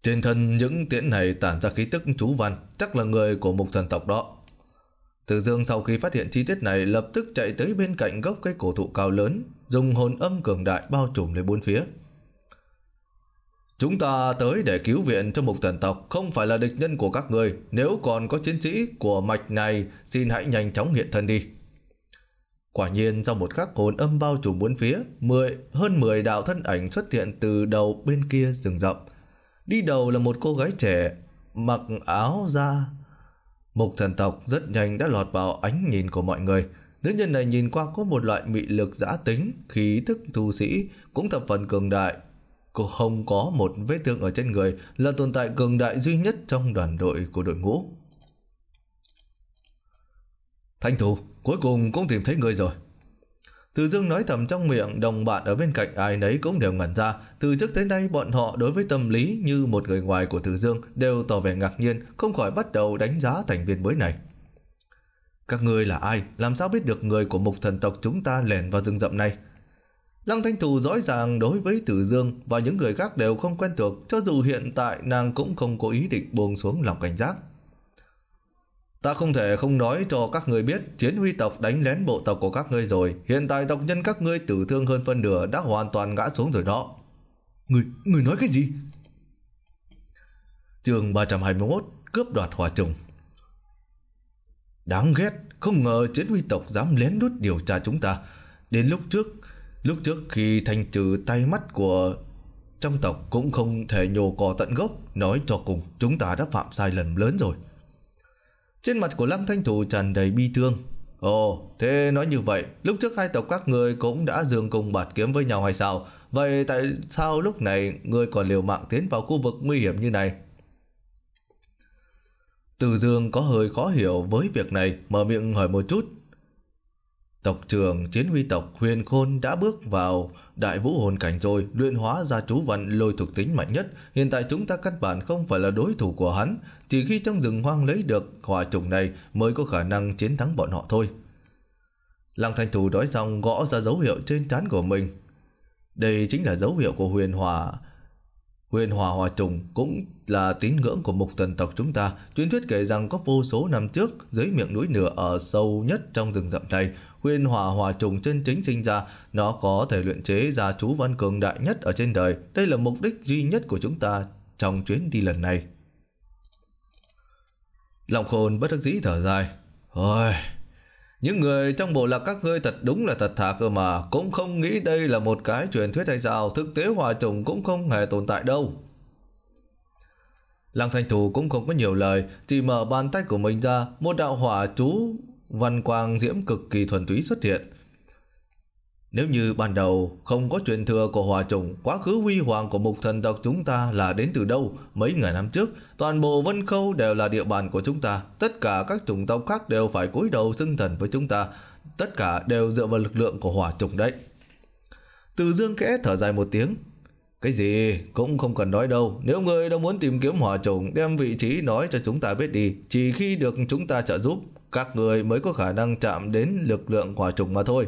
Trên thân những tiễn này tản ra khí tức chú văn, chắc là người của một thần tộc đó. từ Dương sau khi phát hiện chi tiết này lập tức chạy tới bên cạnh gốc cây cổ thụ cao lớn, dùng hồn âm cường đại bao trùm lấy bốn phía. Chúng ta tới để cứu viện cho một thần tộc không phải là địch nhân của các người. Nếu còn có chiến sĩ của mạch này, xin hãy nhanh chóng hiện thân đi. Quả nhiên sau một khắc hồn âm bao trùm bốn phía, mười, hơn 10 đạo thân ảnh xuất hiện từ đầu bên kia rừng rậm. Đi đầu là một cô gái trẻ mặc áo da. Mục thần tộc rất nhanh đã lọt vào ánh nhìn của mọi người. Nữ nhân này nhìn qua có một loại mị lực giã tính, khí thức tu sĩ cũng thập phần cường đại, Cô không có một vết thương ở trên người là tồn tại cường đại duy nhất trong đoàn đội của đội ngũ. Thanh thủ cuối cùng cũng tìm thấy người rồi. Từ Dương nói thầm trong miệng, đồng bạn ở bên cạnh ai nấy cũng đều ngẩn ra. Từ trước tới nay bọn họ đối với tâm lý như một người ngoài của Từ Dương đều tỏ vẻ ngạc nhiên, không khỏi bắt đầu đánh giá thành viên mới này. Các người là ai? Làm sao biết được người của mục thần tộc chúng ta lẻn vào rừng rậm này? Lăng Thanh Thù rõ ràng đối với Tử Dương và những người khác đều không quen thuộc cho dù hiện tại nàng cũng không có ý định buông xuống lòng cảnh giác. Ta không thể không nói cho các người biết chiến huy tộc đánh lén bộ tộc của các ngươi rồi. Hiện tại tộc nhân các ngươi tử thương hơn phân nửa đã hoàn toàn ngã xuống rồi đó. Người, người nói cái gì? Trường 321 cướp đoạt hòa trùng Đáng ghét, không ngờ chiến huy tộc dám lén lút điều tra chúng ta. Đến lúc trước, Lúc trước khi thanh trừ tay mắt của trong tộc cũng không thể nhổ cỏ tận gốc, nói cho cùng chúng ta đã phạm sai lầm lớn rồi. Trên mặt của Lăng Thanh Thủ tràn đầy bi thương. Ồ, thế nói như vậy, lúc trước hai tộc các người cũng đã dường cùng bạt kiếm với nhau hay sao? Vậy tại sao lúc này người còn liều mạng tiến vào khu vực nguy hiểm như này? Từ dương có hơi khó hiểu với việc này, mở miệng hỏi một chút, Tộc trưởng Chiến Huy tộc Huyền Khôn đã bước vào đại vũ hồn cảnh rồi, luyện hóa ra chú vận lôi thuộc tính mạnh nhất. Hiện tại chúng ta căn bản không phải là đối thủ của hắn, chỉ khi trong rừng hoang lấy được hòa trùng này mới có khả năng chiến thắng bọn họ thôi. Lăng Thanh Thù nói xong gõ ra dấu hiệu trên trán của mình. Đây chính là dấu hiệu của huyền Hòa. Huyền Hòa hòa trùng cũng là tín ngưỡng của mục thần tộc chúng ta. Truyền thuyết kể rằng có vô số năm trước, dưới miệng núi nửa ở sâu nhất trong rừng rậm này, Nguyên hỏa hỏa trùng chân chính sinh ra, nó có thể luyện chế ra chú văn cường đại nhất ở trên đời. Đây là mục đích duy nhất của chúng ta trong chuyến đi lần này. Lòng khôn bất đắc dĩ thở dài. Ôi, những người trong bộ lạc các ngươi thật đúng là thật thà cơ mà, cũng không nghĩ đây là một cái truyền thuyết hay sao, thực tế hòa trùng cũng không hề tồn tại đâu. Lăng Thanh Thủ cũng không có nhiều lời, chỉ mở bàn tay của mình ra, một đạo hỏa chú văn quang diễm cực kỳ thuần túy xuất hiện. Nếu như ban đầu không có truyền thừa của hòa trùng, quá khứ huy hoàng của mục thần tộc chúng ta là đến từ đâu mấy ngày năm trước, toàn bộ Vân Khâu đều là địa bàn của chúng ta, tất cả các chủng tộc khác đều phải cúi đầu xưng thần với chúng ta, tất cả đều dựa vào lực lượng của hỏa trùng đấy. Từ dương kẽ thở dài một tiếng, cái gì cũng không cần nói đâu Nếu người đã muốn tìm kiếm hỏa chủng Đem vị trí nói cho chúng ta biết đi Chỉ khi được chúng ta trợ giúp các người mới có khả năng chạm đến lực lượng hỏa trùng mà thôi.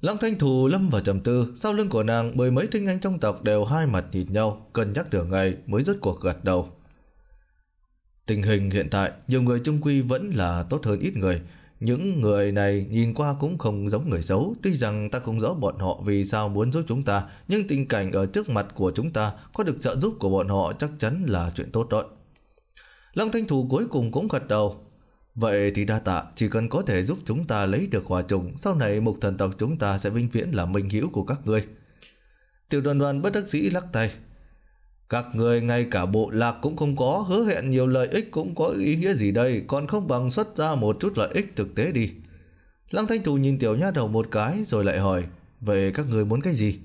Lăng Thanh Thù lâm vào trầm tư, sau lưng của nàng mười mấy tinh anh trong tộc đều hai mặt nhìn nhau, cân nhắc nửa ngày mới rút cuộc gật đầu. Tình hình hiện tại, nhiều người trung quy vẫn là tốt hơn ít người. Những người này nhìn qua cũng không giống người xấu, tuy rằng ta không rõ bọn họ vì sao muốn giúp chúng ta, nhưng tình cảnh ở trước mặt của chúng ta có được trợ giúp của bọn họ chắc chắn là chuyện tốt đó. Lăng Thanh Thù cuối cùng cũng gật đầu. Vậy thì đa tạ, chỉ cần có thể giúp chúng ta lấy được hòa trùng, sau này mục thần tộc chúng ta sẽ vinh viễn là minh hữu của các ngươi. Tiểu đoàn đoàn bất đắc dĩ lắc tay. Các người ngay cả bộ lạc cũng không có, hứa hẹn nhiều lợi ích cũng có ý nghĩa gì đây, còn không bằng xuất ra một chút lợi ích thực tế đi. Lăng Thanh Thù nhìn tiểu nha đầu một cái rồi lại hỏi, vậy các người muốn cái gì?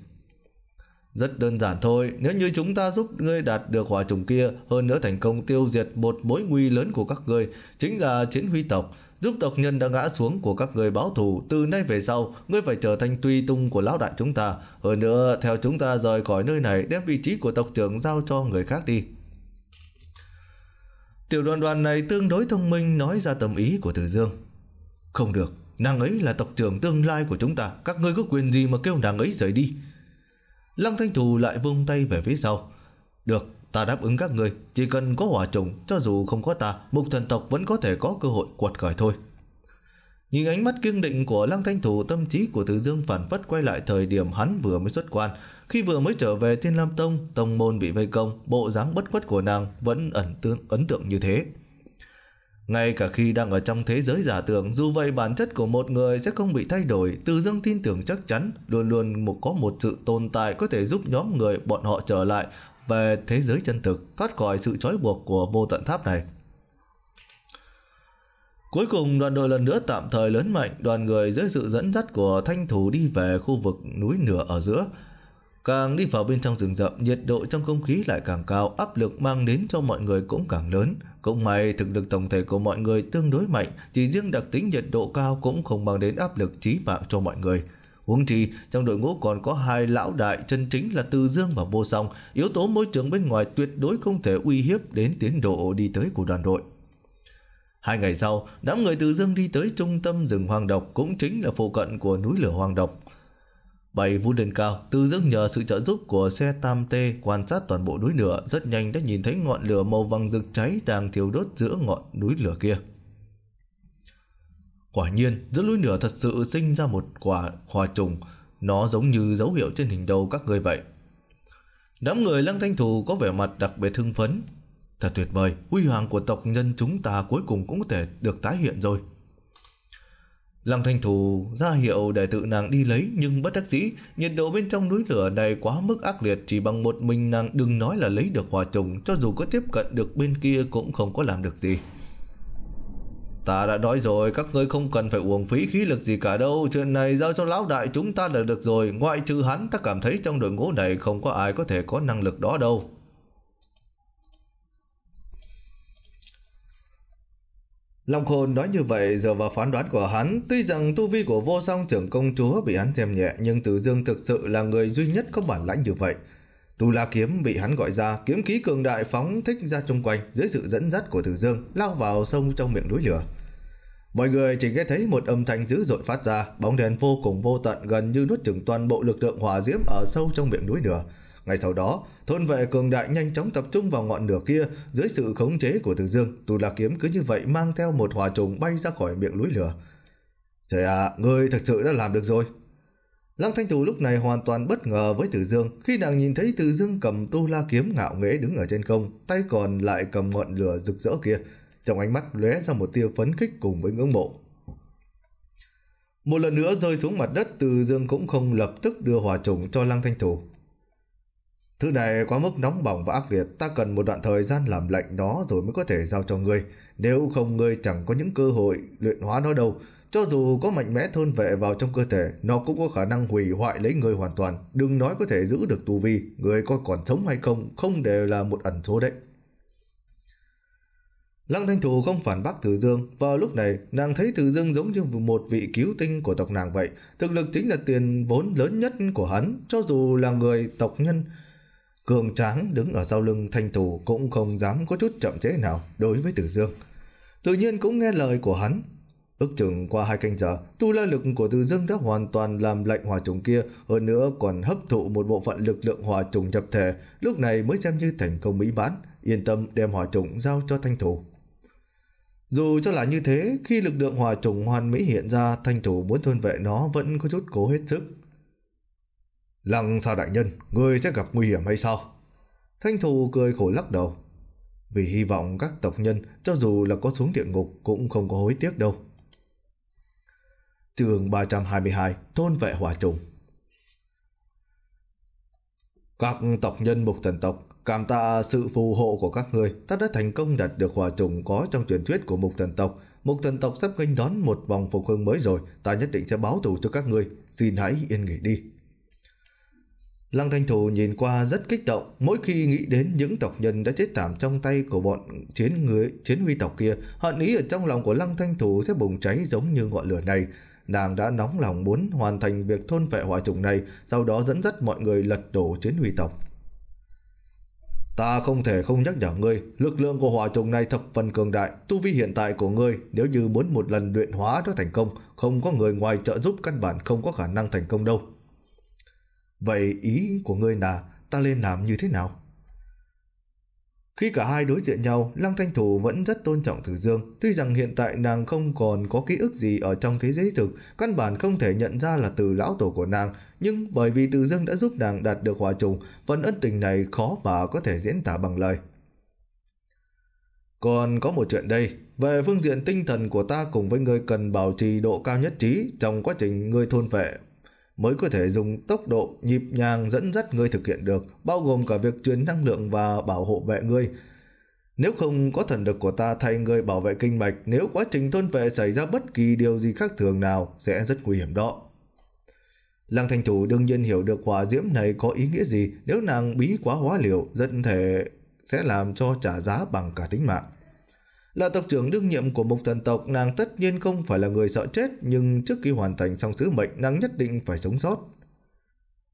Rất đơn giản thôi, nếu như chúng ta giúp ngươi đạt được hòa chủng kia, hơn nữa thành công tiêu diệt một mối nguy lớn của các ngươi, chính là chiến huy tộc, giúp tộc nhân đã ngã xuống của các ngươi báo thù, từ nay về sau, ngươi phải trở thành tùy tung của lão đại chúng ta, hơn nữa theo chúng ta rời khỏi nơi này, đem vị trí của tộc trưởng giao cho người khác đi. Tiểu đoàn đoàn này tương đối thông minh nói ra tầm ý của Từ Dương. Không được, nàng ấy là tộc trưởng tương lai của chúng ta, các ngươi có quyền gì mà kêu nàng ấy rời đi? Lăng Thanh Thù lại vung tay về phía sau. Được, ta đáp ứng các người, chỉ cần có hỏa trùng, cho dù không có ta, mục thần tộc vẫn có thể có cơ hội quật khởi thôi. Nhìn ánh mắt kiên định của Lăng Thanh Thủ tâm trí của Từ Dương phản phất quay lại thời điểm hắn vừa mới xuất quan. Khi vừa mới trở về Thiên Lam Tông, Tông Môn bị vây công, bộ dáng bất khuất của nàng vẫn ẩn tương, ấn tượng như thế. Ngay cả khi đang ở trong thế giới giả tưởng, dù vậy bản chất của một người sẽ không bị thay đổi. Từ Dương tin tưởng chắc chắn luôn luôn một có một sự tồn tại có thể giúp nhóm người bọn họ trở lại về thế giới chân thực, thoát khỏi sự trói buộc của vô tận tháp này. Cuối cùng đoàn đội lần nữa tạm thời lớn mạnh, đoàn người dưới sự dẫn dắt của thanh thủ đi về khu vực núi nửa ở giữa. Càng đi vào bên trong rừng rậm, nhiệt độ trong không khí lại càng cao, áp lực mang đến cho mọi người cũng càng lớn. Cũng may thực lực tổng thể của mọi người tương đối mạnh, chỉ riêng đặc tính nhiệt độ cao cũng không mang đến áp lực chí mạng cho mọi người. Huống chi, trong đội ngũ còn có hai lão đại chân chính là Từ Dương và Vô Song, yếu tố môi trường bên ngoài tuyệt đối không thể uy hiếp đến tiến độ đi tới của đoàn đội. Hai ngày sau, đám người Từ Dương đi tới trung tâm rừng hoang độc cũng chính là phụ cận của núi lửa hoang độc. Bảy vũ lên cao, từ Dưỡng nhờ sự trợ giúp của xe tam tê quan sát toàn bộ núi lửa rất nhanh đã nhìn thấy ngọn lửa màu vàng rực cháy đang thiêu đốt giữa ngọn núi lửa kia. Quả nhiên, giữa núi lửa thật sự sinh ra một quả hòa trùng, nó giống như dấu hiệu trên hình đầu các người vậy. Đám người Lăng Thanh Thù có vẻ mặt đặc biệt hưng phấn. Thật tuyệt vời, huy hoàng của tộc nhân chúng ta cuối cùng cũng có thể được tái hiện rồi. Lăng Thanh Thù ra hiệu để tự nàng đi lấy nhưng bất đắc dĩ, nhiệt độ bên trong núi lửa này quá mức ác liệt chỉ bằng một mình nàng đừng nói là lấy được hòa trùng cho dù có tiếp cận được bên kia cũng không có làm được gì. Ta đã nói rồi các ngươi không cần phải uổng phí khí lực gì cả đâu Chuyện này giao cho lão đại chúng ta là được rồi Ngoại trừ hắn ta cảm thấy trong đội ngũ này không có ai có thể có năng lực đó đâu Long Khôn nói như vậy giờ vào phán đoán của hắn, tuy rằng tu vi của vô song trưởng công chúa bị hắn xem nhẹ nhưng Từ Dương thực sự là người duy nhất có bản lãnh như vậy. Tu La Kiếm bị hắn gọi ra, kiếm khí cường đại phóng thích ra chung quanh dưới sự dẫn dắt của Từ Dương lao vào sông trong miệng núi lửa. Mọi người chỉ nghe thấy một âm thanh dữ dội phát ra, bóng đèn vô cùng vô tận gần như nuốt chửng toàn bộ lực lượng hỏa diễm ở sâu trong miệng núi lửa. Ngay sau đó, Thôn vệ cường đại nhanh chóng tập trung vào ngọn lửa kia dưới sự khống chế của Tử Dương. Tù La Kiếm cứ như vậy mang theo một hỏa trùng bay ra khỏi miệng núi lửa. Trời ạ, à, ngươi thật sự đã làm được rồi. Lăng Thanh Tù lúc này hoàn toàn bất ngờ với Tử Dương khi nàng nhìn thấy Tử Dương cầm tu la kiếm ngạo nghễ đứng ở trên không, tay còn lại cầm ngọn lửa rực rỡ kia. Trong ánh mắt lóe ra một tia phấn khích cùng với ngưỡng mộ. Một lần nữa rơi xuống mặt đất Từ Dương cũng không lập tức đưa hỏa trùng cho Lăng Thanh Thủ. Thứ này quá mức nóng bỏng và ác liệt, ta cần một đoạn thời gian làm lạnh nó rồi mới có thể giao cho ngươi. Nếu không ngươi chẳng có những cơ hội luyện hóa nó đâu. Cho dù có mạnh mẽ thôn vệ vào trong cơ thể, nó cũng có khả năng hủy hoại lấy người hoàn toàn. Đừng nói có thể giữ được tu vi, người có còn sống hay không, không đều là một ẩn số đấy. Lăng Thanh thủ không phản bác Từ Dương. Vào lúc này, nàng thấy Từ Dương giống như một vị cứu tinh của tộc nàng vậy. Thực lực chính là tiền vốn lớn nhất của hắn, cho dù là người tộc nhân Cường tráng đứng ở sau lưng thanh Thủ cũng không dám có chút chậm chế nào đối với Tử Dương. Tự nhiên cũng nghe lời của hắn. Ước chừng qua hai canh giờ, tu la lực của Tử Dương đã hoàn toàn làm lạnh hòa trùng kia, hơn nữa còn hấp thụ một bộ phận lực lượng hòa trùng nhập thể, lúc này mới xem như thành công mỹ mãn, yên tâm đem hòa trùng giao cho thanh thủ. Dù cho là như thế, khi lực lượng hòa trùng hoàn mỹ hiện ra, thanh thủ muốn thôn vệ nó vẫn có chút cố hết sức. Lăng sao đại nhân, ngươi sẽ gặp nguy hiểm hay sao? Thanh thù cười khổ lắc đầu. Vì hy vọng các tộc nhân cho dù là có xuống địa ngục cũng không có hối tiếc đâu. Trường 322 Thôn vệ hỏa trùng Các tộc nhân mục thần tộc Cảm tạ sự phù hộ của các người Ta đã thành công đạt được hỏa trùng có trong truyền thuyết của mục thần tộc Mục thần tộc sắp nghênh đón một vòng phục hưng mới rồi Ta nhất định sẽ báo thù cho các người Xin hãy yên nghỉ đi Lăng Thanh Thủ nhìn qua rất kích động, mỗi khi nghĩ đến những tộc nhân đã chết thảm trong tay của bọn chiến người chiến huy tộc kia, hận ý ở trong lòng của Lăng Thanh Thủ sẽ bùng cháy giống như ngọn lửa này. Nàng đã nóng lòng muốn hoàn thành việc thôn vệ hỏa chủng này, sau đó dẫn dắt mọi người lật đổ chiến huy tộc. Ta không thể không nhắc nhở ngươi, lực lượng của hỏa trùng này thập phần cường đại, tu vi hiện tại của ngươi nếu như muốn một lần luyện hóa nó thành công, không có người ngoài trợ giúp căn bản không có khả năng thành công đâu. Vậy ý của ngươi là ta nên làm như thế nào? Khi cả hai đối diện nhau, Lăng Thanh Thủ vẫn rất tôn trọng Tử Dương. Tuy rằng hiện tại nàng không còn có ký ức gì ở trong thế giới thực, căn bản không thể nhận ra là từ lão tổ của nàng, nhưng bởi vì Tử Dương đã giúp nàng đạt được hòa trùng, phần ân tình này khó mà có thể diễn tả bằng lời. Còn có một chuyện đây, về phương diện tinh thần của ta cùng với người cần bảo trì độ cao nhất trí trong quá trình người thôn vệ mới có thể dùng tốc độ nhịp nhàng dẫn dắt ngươi thực hiện được, bao gồm cả việc truyền năng lượng và bảo hộ vệ ngươi. Nếu không có thần lực của ta thay ngươi bảo vệ kinh mạch, nếu quá trình thôn vệ xảy ra bất kỳ điều gì khác thường nào sẽ rất nguy hiểm đó. Lăng thành chủ đương nhiên hiểu được hỏa diễm này có ý nghĩa gì, nếu nàng bí quá hóa liệu dẫn thể sẽ làm cho trả giá bằng cả tính mạng. Là tộc trưởng đương nhiệm của một thần tộc, nàng tất nhiên không phải là người sợ chết, nhưng trước khi hoàn thành xong sứ mệnh, nàng nhất định phải sống sót.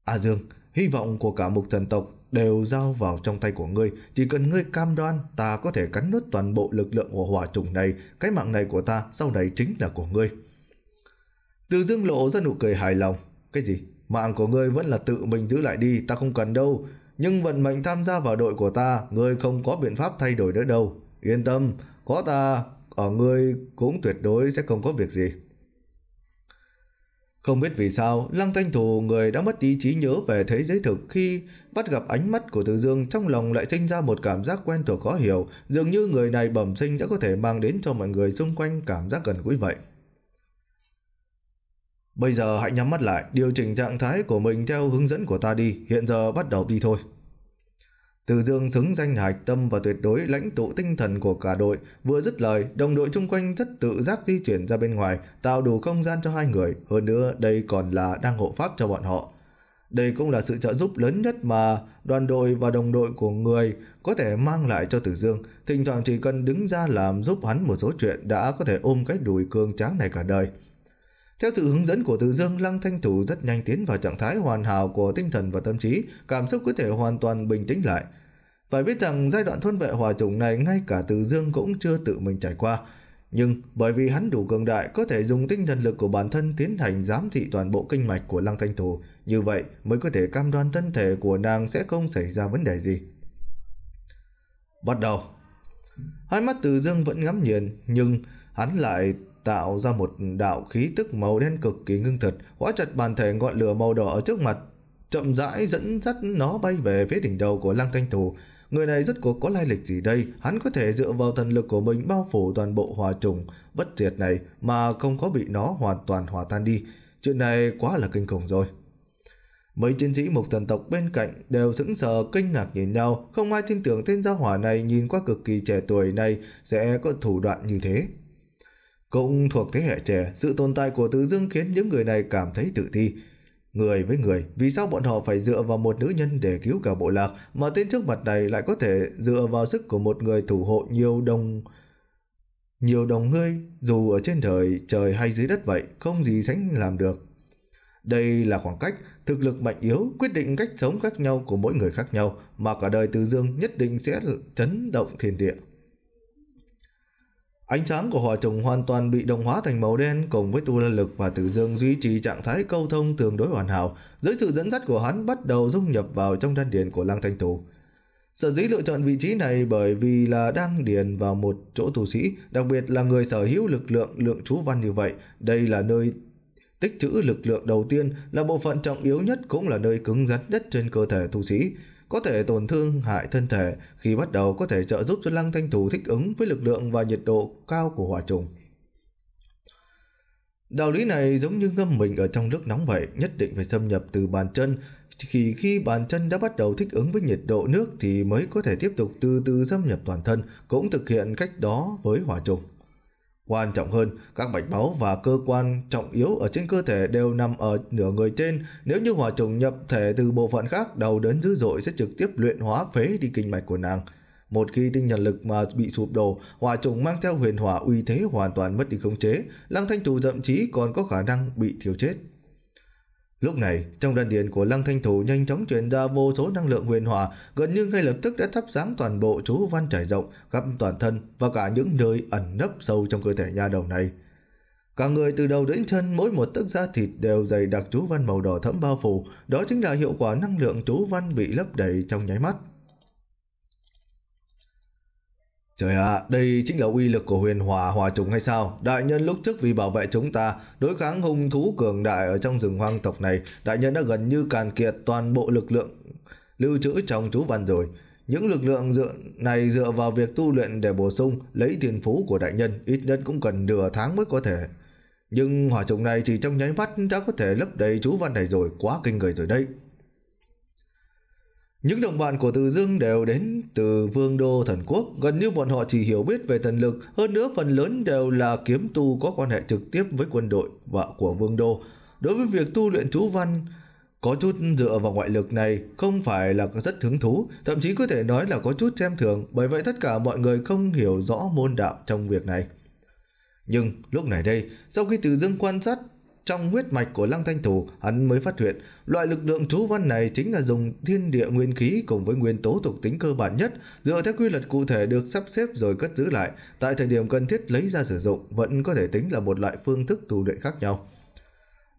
A à Dương, hy vọng của cả một thần tộc đều giao vào trong tay của ngươi. Chỉ cần ngươi cam đoan, ta có thể cắn nuốt toàn bộ lực lượng của hỏa trùng này. Cái mạng này của ta sau này chính là của ngươi. Từ Dương lộ ra nụ cười hài lòng. Cái gì? Mạng của ngươi vẫn là tự mình giữ lại đi, ta không cần đâu. Nhưng vận mệnh tham gia vào đội của ta, ngươi không có biện pháp thay đổi nữa đâu. Yên tâm, có ta ở ngươi cũng tuyệt đối sẽ không có việc gì. Không biết vì sao, Lăng Thanh Thù người đã mất ý chí nhớ về thế giới thực khi bắt gặp ánh mắt của Từ Dương trong lòng lại sinh ra một cảm giác quen thuộc khó hiểu, dường như người này bẩm sinh đã có thể mang đến cho mọi người xung quanh cảm giác gần gũi vậy. Bây giờ hãy nhắm mắt lại, điều chỉnh trạng thái của mình theo hướng dẫn của ta đi, hiện giờ bắt đầu đi thôi. Từ dương xứng danh hạch tâm và tuyệt đối lãnh tụ tinh thần của cả đội, vừa dứt lời, đồng đội chung quanh rất tự giác di chuyển ra bên ngoài, tạo đủ không gian cho hai người, hơn nữa đây còn là đang hộ pháp cho bọn họ. Đây cũng là sự trợ giúp lớn nhất mà đoàn đội và đồng đội của người có thể mang lại cho Tử Dương. Thỉnh thoảng chỉ cần đứng ra làm giúp hắn một số chuyện đã có thể ôm cái đùi cương tráng này cả đời. Theo sự hướng dẫn của Tử Dương, Lăng Thanh Thủ rất nhanh tiến vào trạng thái hoàn hảo của tinh thần và tâm trí, cảm xúc có thể hoàn toàn bình tĩnh lại. Phải biết rằng giai đoạn thôn vệ hòa chủng này ngay cả Từ Dương cũng chưa tự mình trải qua. Nhưng bởi vì hắn đủ cường đại có thể dùng tinh thần lực của bản thân tiến hành giám thị toàn bộ kinh mạch của Lăng Thanh Thủ Như vậy mới có thể cam đoan thân thể của nàng sẽ không xảy ra vấn đề gì. Bắt đầu. Hai mắt Từ Dương vẫn ngắm nhìn nhưng hắn lại tạo ra một đạo khí tức màu đen cực kỳ ngưng thật hóa chặt bàn thể ngọn lửa màu đỏ ở trước mặt chậm rãi dẫn dắt nó bay về phía đỉnh đầu của Lăng Thanh Thủ Người này rất cuộc có lai lịch gì đây, hắn có thể dựa vào thần lực của mình bao phủ toàn bộ hòa trùng, bất diệt này mà không có bị nó hoàn toàn hòa tan đi. Chuyện này quá là kinh khủng rồi. Mấy chiến sĩ mục thần tộc bên cạnh đều sững sờ kinh ngạc nhìn nhau, không ai tin tưởng tên gia hỏa này nhìn qua cực kỳ trẻ tuổi này sẽ có thủ đoạn như thế. Cũng thuộc thế hệ trẻ, sự tồn tại của Tứ Dương khiến những người này cảm thấy tự ti, người với người, vì sao bọn họ phải dựa vào một nữ nhân để cứu cả bộ lạc, mà tên trước mặt này lại có thể dựa vào sức của một người thủ hộ nhiều đồng nhiều đồng ngươi, dù ở trên trời, trời hay dưới đất vậy, không gì sánh làm được. Đây là khoảng cách, thực lực mạnh yếu quyết định cách sống khác nhau của mỗi người khác nhau, mà cả đời Từ Dương nhất định sẽ chấn động thiên địa. Ánh sáng của hỏa trùng hoàn toàn bị đồng hóa thành màu đen cùng với tu la lực và tử dương duy trì trạng thái câu thông tương đối hoàn hảo dưới sự dẫn dắt của hắn bắt đầu dung nhập vào trong đan điền của lăng thanh Thủ. Sở dĩ lựa chọn vị trí này bởi vì là đang điền vào một chỗ tu sĩ, đặc biệt là người sở hữu lực lượng lượng chú văn như vậy. Đây là nơi tích trữ lực lượng đầu tiên, là bộ phận trọng yếu nhất cũng là nơi cứng rắn nhất trên cơ thể tu sĩ có thể tổn thương hại thân thể, khi bắt đầu có thể trợ giúp cho lăng thanh thủ thích ứng với lực lượng và nhiệt độ cao của hỏa trùng. Đạo lý này giống như ngâm mình ở trong nước nóng vậy, nhất định phải xâm nhập từ bàn chân. Chỉ khi bàn chân đã bắt đầu thích ứng với nhiệt độ nước thì mới có thể tiếp tục từ từ xâm nhập toàn thân, cũng thực hiện cách đó với hỏa trùng. Quan trọng hơn, các mạch máu và cơ quan trọng yếu ở trên cơ thể đều nằm ở nửa người trên. Nếu như hỏa trùng nhập thể từ bộ phận khác, đầu đớn dữ dội sẽ trực tiếp luyện hóa phế đi kinh mạch của nàng. Một khi tinh thần lực mà bị sụp đổ, hỏa trùng mang theo huyền hỏa uy thế hoàn toàn mất đi khống chế, Lăng Thanh Trù thậm chí còn có khả năng bị thiêu chết. Lúc này, trong đan điền của Lăng Thanh Thủ nhanh chóng truyền ra vô số năng lượng huyền hỏa, gần như ngay lập tức đã thắp sáng toàn bộ chú văn trải rộng, khắp toàn thân và cả những nơi ẩn nấp sâu trong cơ thể nha đầu này. Cả người từ đầu đến chân mỗi một tấc da thịt đều dày đặc chú văn màu đỏ thẫm bao phủ, đó chính là hiệu quả năng lượng chú văn bị lấp đầy trong nháy mắt. Trời ạ, đây chính là uy lực của huyền hòa hòa trùng hay sao? Đại nhân lúc trước vì bảo vệ chúng ta, đối kháng hung thú cường đại ở trong rừng hoang tộc này, đại nhân đã gần như càn kiệt toàn bộ lực lượng lưu trữ trong chú văn rồi. Những lực lượng dựa này dựa vào việc tu luyện để bổ sung, lấy tiền phú của đại nhân, ít nhất cũng cần nửa tháng mới có thể. Nhưng hỏa trùng này chỉ trong nháy mắt đã có thể lấp đầy chú văn này rồi, quá kinh người rồi đấy. Những đồng bạn của Từ Dương đều đến từ vương đô thần quốc, gần như bọn họ chỉ hiểu biết về thần lực, hơn nữa phần lớn đều là kiếm tu có quan hệ trực tiếp với quân đội và của vương đô. Đối với việc tu luyện chú văn, có chút dựa vào ngoại lực này không phải là rất hứng thú, thậm chí có thể nói là có chút xem thường, bởi vậy tất cả mọi người không hiểu rõ môn đạo trong việc này. Nhưng lúc này đây, sau khi Từ Dương quan sát trong huyết mạch của Lăng Thanh Thủ, hắn mới phát hiện, loại lực lượng chú văn này chính là dùng thiên địa nguyên khí cùng với nguyên tố thuộc tính cơ bản nhất, dựa theo quy luật cụ thể được sắp xếp rồi cất giữ lại, tại thời điểm cần thiết lấy ra sử dụng vẫn có thể tính là một loại phương thức tu luyện khác nhau.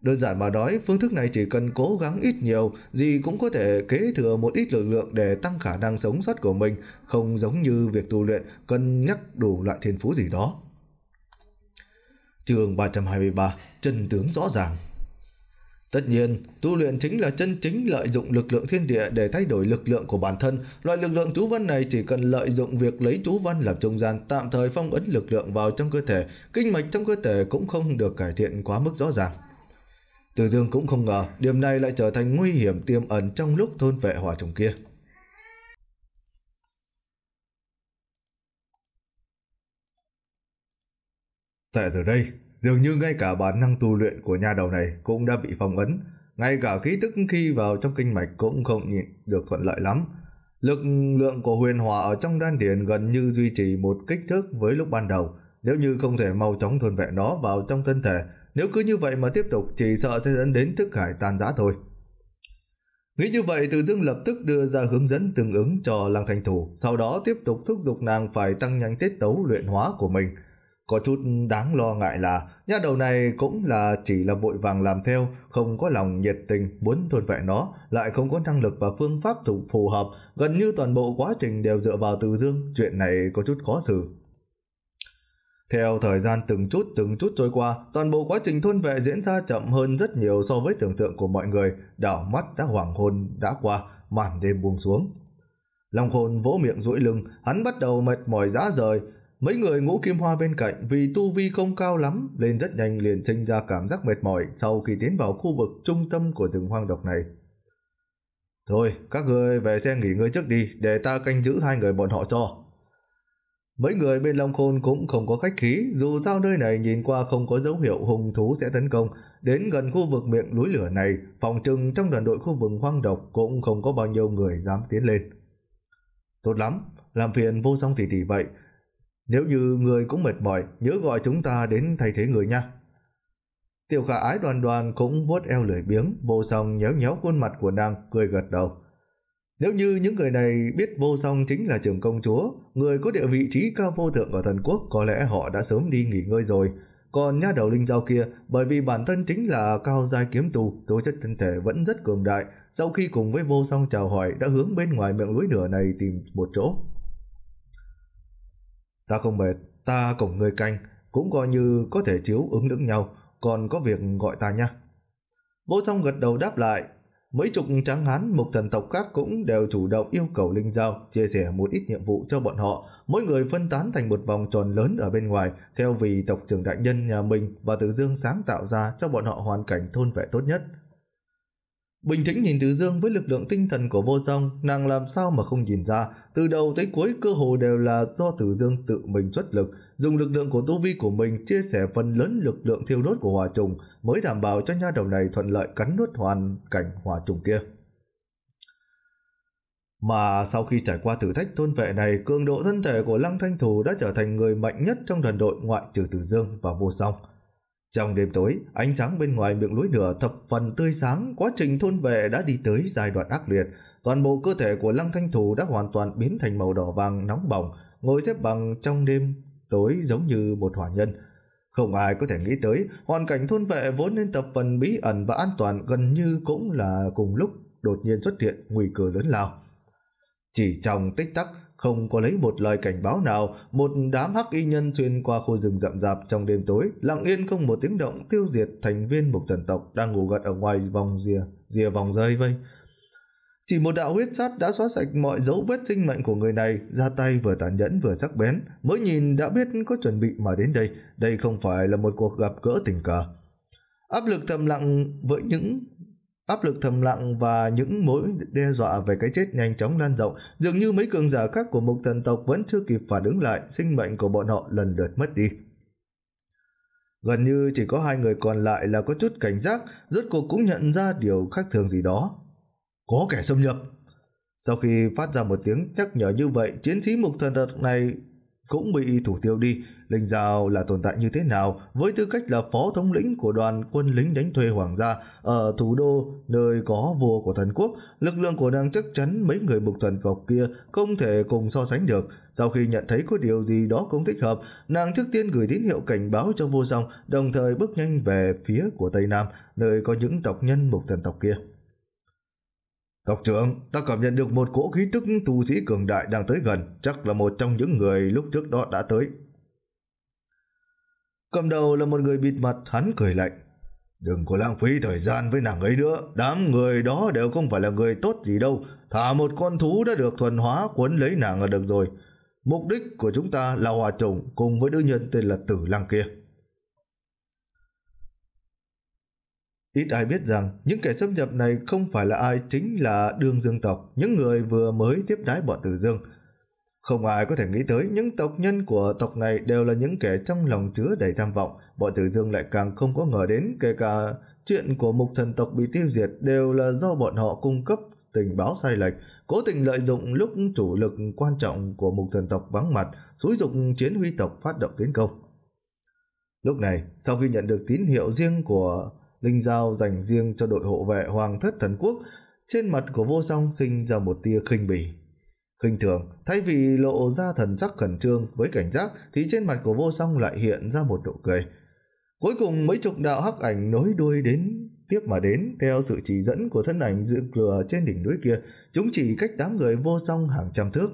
Đơn giản mà nói, phương thức này chỉ cần cố gắng ít nhiều, gì cũng có thể kế thừa một ít lực lượng để tăng khả năng sống sót của mình, không giống như việc tu luyện cần nhắc đủ loại thiên phú gì đó chương 323, chân tướng rõ ràng. Tất nhiên, tu luyện chính là chân chính lợi dụng lực lượng thiên địa để thay đổi lực lượng của bản thân. Loại lực lượng chú văn này chỉ cần lợi dụng việc lấy chú văn làm trung gian tạm thời phong ấn lực lượng vào trong cơ thể, kinh mạch trong cơ thể cũng không được cải thiện quá mức rõ ràng. Từ dương cũng không ngờ điểm này lại trở thành nguy hiểm tiềm ẩn trong lúc thôn vệ hỏa trùng kia. tại từ đây, dường như ngay cả bản năng tu luyện của nhà đầu này cũng đã bị phong ấn, ngay cả khí tức khi vào trong kinh mạch cũng không nhịn được thuận lợi lắm. Lực lượng của huyền hỏa ở trong đan điền gần như duy trì một kích thước với lúc ban đầu, nếu như không thể mau chóng thôn vệ nó vào trong thân thể, nếu cứ như vậy mà tiếp tục chỉ sợ sẽ dẫn đến thức hải tan rã thôi. Nghĩ như vậy Từ Dương lập tức đưa ra hướng dẫn tương ứng cho Lăng Thành Thủ, sau đó tiếp tục thúc giục nàng phải tăng nhanh tiết tấu luyện hóa của mình – có chút đáng lo ngại là nha đầu này cũng là chỉ là vội vàng làm theo, không có lòng nhiệt tình muốn thôn vẽ nó, lại không có năng lực và phương pháp thủ phù hợp, gần như toàn bộ quá trình đều dựa vào từ dương, chuyện này có chút khó xử. Theo thời gian từng chút từng chút trôi qua, toàn bộ quá trình thôn vệ diễn ra chậm hơn rất nhiều so với tưởng tượng của mọi người, đảo mắt đã hoàng hôn đã qua, màn đêm buông xuống. Long Khôn vỗ miệng rũi lưng, hắn bắt đầu mệt mỏi rã rời, Mấy người ngũ kim hoa bên cạnh vì tu vi không cao lắm nên rất nhanh liền sinh ra cảm giác mệt mỏi sau khi tiến vào khu vực trung tâm của rừng hoang độc này. Thôi, các người về xe nghỉ ngơi trước đi để ta canh giữ hai người bọn họ cho. Mấy người bên Long Khôn cũng không có khách khí, dù sao nơi này nhìn qua không có dấu hiệu hung thú sẽ tấn công, đến gần khu vực miệng núi lửa này, phòng trừng trong đoàn đội khu vực hoang độc cũng không có bao nhiêu người dám tiến lên. Tốt lắm, làm phiền vô song tỷ tỷ vậy, nếu như người cũng mệt mỏi, nhớ gọi chúng ta đến thay thế người nha. Tiểu khả ái đoàn đoàn cũng vuốt eo lười biếng, vô song nhéo nhéo khuôn mặt của nàng, cười gật đầu. Nếu như những người này biết vô song chính là trưởng công chúa, người có địa vị trí cao vô thượng ở thần quốc có lẽ họ đã sớm đi nghỉ ngơi rồi. Còn nha đầu linh dao kia, bởi vì bản thân chính là cao giai kiếm tù, tố chất thân thể vẫn rất cường đại, sau khi cùng với vô song chào hỏi đã hướng bên ngoài miệng núi nửa này tìm một chỗ. Ta không mệt, ta cùng người canh, cũng coi như có thể chiếu ứng lẫn nhau, còn có việc gọi ta nha. Vô song gật đầu đáp lại, mấy chục tráng hán một thần tộc khác cũng đều chủ động yêu cầu Linh Giao chia sẻ một ít nhiệm vụ cho bọn họ, mỗi người phân tán thành một vòng tròn lớn ở bên ngoài theo vì tộc trưởng đại nhân nhà mình và Tử Dương sáng tạo ra cho bọn họ hoàn cảnh thôn vệ tốt nhất. Bình tĩnh nhìn Từ Dương với lực lượng tinh thần của vô song, nàng làm sao mà không nhìn ra, từ đầu tới cuối cơ hồ đều là do Từ Dương tự mình xuất lực, dùng lực lượng của tu vi của mình chia sẻ phần lớn lực lượng thiêu đốt của hỏa trùng mới đảm bảo cho nha đầu này thuận lợi cắn nuốt hoàn cảnh hỏa trùng kia. Mà sau khi trải qua thử thách thôn vệ này, cường độ thân thể của Lăng Thanh Thù đã trở thành người mạnh nhất trong đoàn đội ngoại trừ Từ Dương và vô song. Trong đêm tối, ánh sáng bên ngoài miệng lối lửa thập phần tươi sáng, quá trình thôn vệ đã đi tới giai đoạn ác liệt. Toàn bộ cơ thể của Lăng Thanh Thủ đã hoàn toàn biến thành màu đỏ vàng nóng bỏng, ngồi xếp bằng trong đêm tối giống như một hỏa nhân. Không ai có thể nghĩ tới, hoàn cảnh thôn vệ vốn nên tập phần bí ẩn và an toàn gần như cũng là cùng lúc đột nhiên xuất hiện nguy cơ lớn lao. Chỉ trong tích tắc, không có lấy một lời cảnh báo nào, một đám hắc y nhân xuyên qua khu rừng rậm rạp trong đêm tối, lặng yên không một tiếng động tiêu diệt thành viên một thần tộc đang ngủ gật ở ngoài vòng rìa, rìa vòng rơi vây. Chỉ một đạo huyết sát đã xóa sạch mọi dấu vết sinh mệnh của người này, ra tay vừa tàn nhẫn vừa sắc bén, mới nhìn đã biết có chuẩn bị mà đến đây, đây không phải là một cuộc gặp gỡ tình cờ. Áp lực thầm lặng với những Áp lực thầm lặng và những mối đe dọa về cái chết nhanh chóng lan rộng, dường như mấy cường giả khác của một thần tộc vẫn chưa kịp phản ứng lại, sinh mệnh của bọn họ lần lượt mất đi. Gần như chỉ có hai người còn lại là có chút cảnh giác, rốt cuộc cũng nhận ra điều khác thường gì đó. Có kẻ xâm nhập. Sau khi phát ra một tiếng nhắc nhở như vậy, chiến sĩ mục thần tộc này cũng bị thủ tiêu đi, Linh Giao là tồn tại như thế nào với tư cách là phó thống lĩnh của đoàn quân lính đánh thuê hoàng gia ở thủ đô nơi có vua của thần quốc, lực lượng của nàng chắc chắn mấy người mục thần cọc kia không thể cùng so sánh được. Sau khi nhận thấy có điều gì đó không thích hợp, nàng trước tiên gửi tín hiệu cảnh báo cho vua song, đồng thời bước nhanh về phía của Tây Nam, nơi có những tộc nhân mục thần tộc kia. Tộc trưởng, ta cảm nhận được một cỗ khí tức tu sĩ cường đại đang tới gần, chắc là một trong những người lúc trước đó đã tới. Cầm đầu là một người bịt mặt hắn cười lạnh. Đừng có lãng phí thời gian với nàng ấy nữa. Đám người đó đều không phải là người tốt gì đâu. Thả một con thú đã được thuần hóa cuốn lấy nàng là được rồi. Mục đích của chúng ta là hòa trùng cùng với nữ nhân tên là Tử Lăng kia. Ít ai biết rằng những kẻ xâm nhập này không phải là ai chính là đương dương tộc, những người vừa mới tiếp đái bọn tử dương. Không ai có thể nghĩ tới những tộc nhân của tộc này đều là những kẻ trong lòng chứa đầy tham vọng. Bọn Tử Dương lại càng không có ngờ đến kể cả chuyện của mục thần tộc bị tiêu diệt đều là do bọn họ cung cấp tình báo sai lệch, cố tình lợi dụng lúc chủ lực quan trọng của mục thần tộc vắng mặt, xúi dục chiến huy tộc phát động tiến công. Lúc này, sau khi nhận được tín hiệu riêng của Linh Giao dành riêng cho đội hộ vệ Hoàng thất thần quốc, trên mặt của vô song sinh ra một tia khinh bỉ. Khinh thường, thay vì lộ ra thần sắc khẩn trương với cảnh giác thì trên mặt của vô song lại hiện ra một nụ cười. Cuối cùng mấy chục đạo hắc ảnh nối đuôi đến tiếp mà đến theo sự chỉ dẫn của thân ảnh dự lửa trên đỉnh núi kia, chúng chỉ cách đám người vô song hàng trăm thước.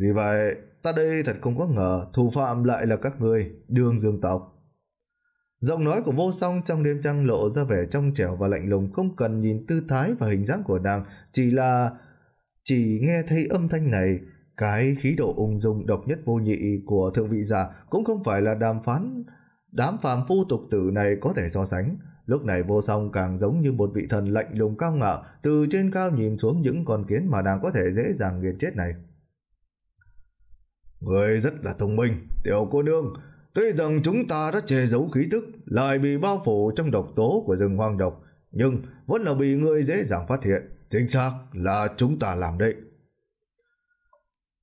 Vì vậy, ta đây thật không có ngờ thủ phạm lại là các người, đường dương tộc. Giọng nói của vô song trong đêm trăng lộ ra vẻ trong trẻo và lạnh lùng không cần nhìn tư thái và hình dáng của nàng, chỉ là chỉ nghe thấy âm thanh này, cái khí độ ung dung độc nhất vô nhị của thượng vị giả cũng không phải là đàm phán đám phàm phu tục tử này có thể so sánh. Lúc này vô song càng giống như một vị thần lạnh lùng cao ngạo, từ trên cao nhìn xuống những con kiến mà đang có thể dễ dàng nghiền chết này. Người rất là thông minh, tiểu cô nương. Tuy rằng chúng ta đã che giấu khí tức, lại bị bao phủ trong độc tố của rừng hoang độc, nhưng vẫn là bị người dễ dàng phát hiện. Chính xác là chúng ta làm đấy.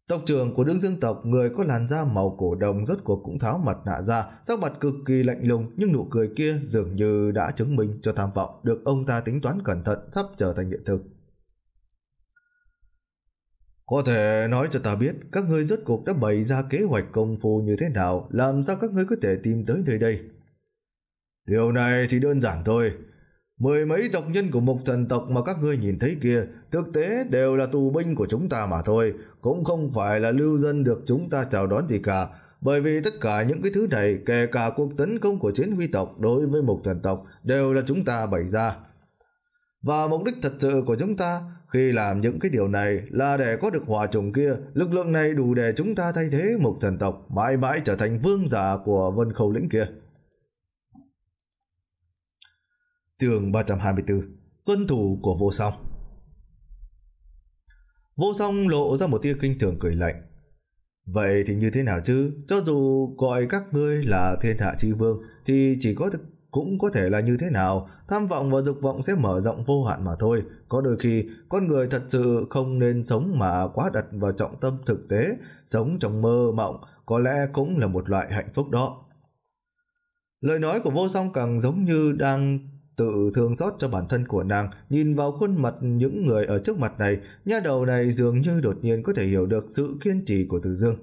Tộc trưởng của Đức Dương tộc, người có làn da màu cổ đồng rốt cuộc cũng tháo mặt nạ ra, sắc mặt cực kỳ lạnh lùng nhưng nụ cười kia dường như đã chứng minh cho tham vọng được ông ta tính toán cẩn thận sắp trở thành hiện thực. Có thể nói cho ta biết các ngươi rốt cuộc đã bày ra kế hoạch công phu như thế nào, làm sao các ngươi có thể tìm tới nơi đây? Điều này thì đơn giản thôi, Mười mấy tộc nhân của một thần tộc mà các ngươi nhìn thấy kia, thực tế đều là tù binh của chúng ta mà thôi, cũng không phải là lưu dân được chúng ta chào đón gì cả. Bởi vì tất cả những cái thứ này, kể cả cuộc tấn công của chiến huy tộc đối với một thần tộc, đều là chúng ta bày ra. Và mục đích thật sự của chúng ta khi làm những cái điều này là để có được hòa trùng kia, lực lượng này đủ để chúng ta thay thế một thần tộc mãi mãi trở thành vương giả của vân khâu lĩnh kia. chương 324 Tuân thủ của vô song Vô song lộ ra một tia kinh thường cười lạnh Vậy thì như thế nào chứ Cho dù gọi các ngươi là thiên hạ chi vương Thì chỉ có cũng có thể là như thế nào Tham vọng và dục vọng sẽ mở rộng vô hạn mà thôi Có đôi khi con người thật sự không nên sống mà quá đặt vào trọng tâm thực tế Sống trong mơ mộng có lẽ cũng là một loại hạnh phúc đó Lời nói của vô song càng giống như đang tự thương xót cho bản thân của nàng, nhìn vào khuôn mặt những người ở trước mặt này, nha đầu này dường như đột nhiên có thể hiểu được sự kiên trì của Từ Dương.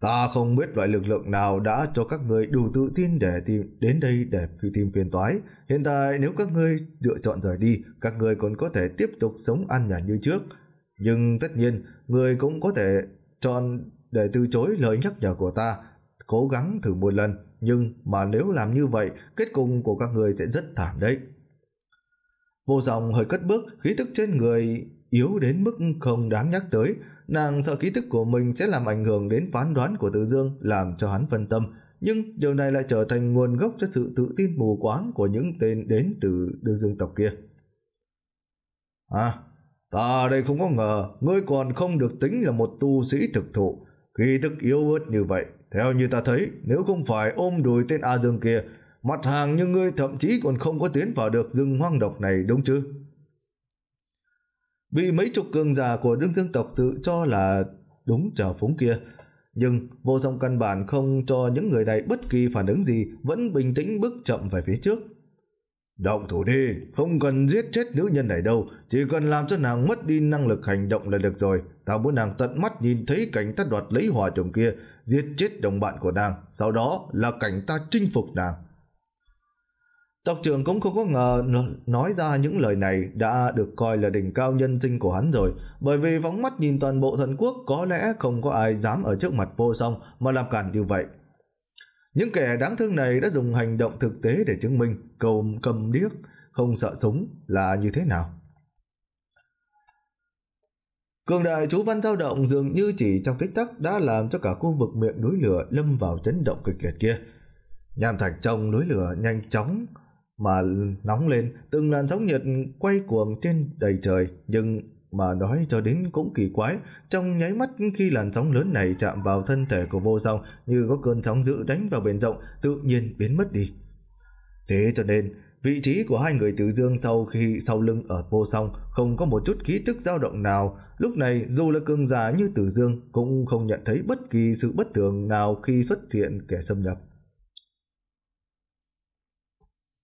Ta không biết loại lực lượng nào đã cho các ngươi đủ tự tin để tìm đến đây để phi tìm phiền toái. Hiện tại nếu các ngươi lựa chọn rời đi, các ngươi còn có thể tiếp tục sống ăn nhàn như trước. Nhưng tất nhiên, ngươi cũng có thể chọn để từ chối lời nhắc nhở của ta. Cố gắng thử một lần nhưng mà nếu làm như vậy, kết cục của các người sẽ rất thảm đấy. Vô dòng hơi cất bước, khí tức trên người yếu đến mức không đáng nhắc tới, nàng sợ khí tức của mình sẽ làm ảnh hưởng đến phán đoán của Từ Dương, làm cho hắn phân tâm, nhưng điều này lại trở thành nguồn gốc cho sự tự tin mù quáng của những tên đến từ Đường Dương tộc kia. À, ta đây không có ngờ, ngươi còn không được tính là một tu sĩ thực thụ, khí tức yếu ớt như vậy, theo như ta thấy, nếu không phải ôm đùi tên A Dương kia, mặt hàng như ngươi thậm chí còn không có tiến vào được rừng hoang độc này đúng chứ? bị mấy chục cường giả của đương dương tộc tự cho là đúng trào phúng kia, nhưng vô song căn bản không cho những người này bất kỳ phản ứng gì vẫn bình tĩnh bước chậm về phía trước. Động thủ đi, không cần giết chết nữ nhân này đâu, chỉ cần làm cho nàng mất đi năng lực hành động là được rồi. Tao muốn nàng tận mắt nhìn thấy cảnh ta đoạt lấy hòa chồng kia, giết chết đồng bạn của nàng, sau đó là cảnh ta chinh phục nàng. Tộc trưởng cũng không có ngờ nói ra những lời này đã được coi là đỉnh cao nhân sinh của hắn rồi, bởi vì phóng mắt nhìn toàn bộ thần quốc có lẽ không có ai dám ở trước mặt vô song mà làm cản như vậy. Những kẻ đáng thương này đã dùng hành động thực tế để chứng minh cầu cầm điếc, không sợ súng là như thế nào. Cường đại chú văn dao động dường như chỉ trong tích tắc đã làm cho cả khu vực miệng núi lửa lâm vào chấn động kịch liệt kia. Nham thạch trong núi lửa nhanh chóng mà nóng lên, từng làn sóng nhiệt quay cuồng trên đầy trời, nhưng mà nói cho đến cũng kỳ quái, trong nháy mắt khi làn sóng lớn này chạm vào thân thể của vô song như có cơn sóng dữ đánh vào biển rộng, tự nhiên biến mất đi. Thế cho nên, vị trí của hai người tử dương sau khi sau lưng ở vô song không có một chút khí tức dao động nào Lúc này dù là cường giả như Tử Dương cũng không nhận thấy bất kỳ sự bất thường nào khi xuất hiện kẻ xâm nhập.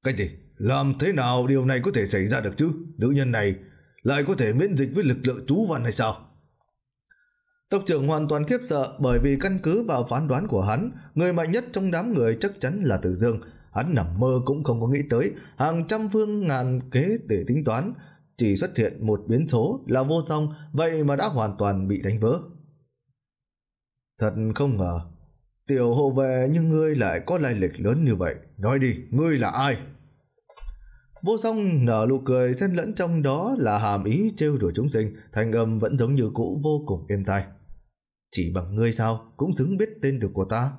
Cái gì? Làm thế nào điều này có thể xảy ra được chứ? Nữ nhân này lại có thể miễn dịch với lực lượng chú văn hay sao? Tộc trưởng hoàn toàn khiếp sợ bởi vì căn cứ vào phán đoán của hắn, người mạnh nhất trong đám người chắc chắn là Tử Dương. Hắn nằm mơ cũng không có nghĩ tới hàng trăm phương ngàn kế để tính toán, chỉ xuất hiện một biến số là vô song vậy mà đã hoàn toàn bị đánh vỡ. Thật không ngờ, tiểu hộ vệ nhưng ngươi lại có lai lịch lớn như vậy. Nói đi, ngươi là ai? Vô song nở nụ cười xen lẫn trong đó là hàm ý trêu đùa chúng sinh, thanh âm vẫn giống như cũ vô cùng êm tai. Chỉ bằng ngươi sao, cũng xứng biết tên được của ta.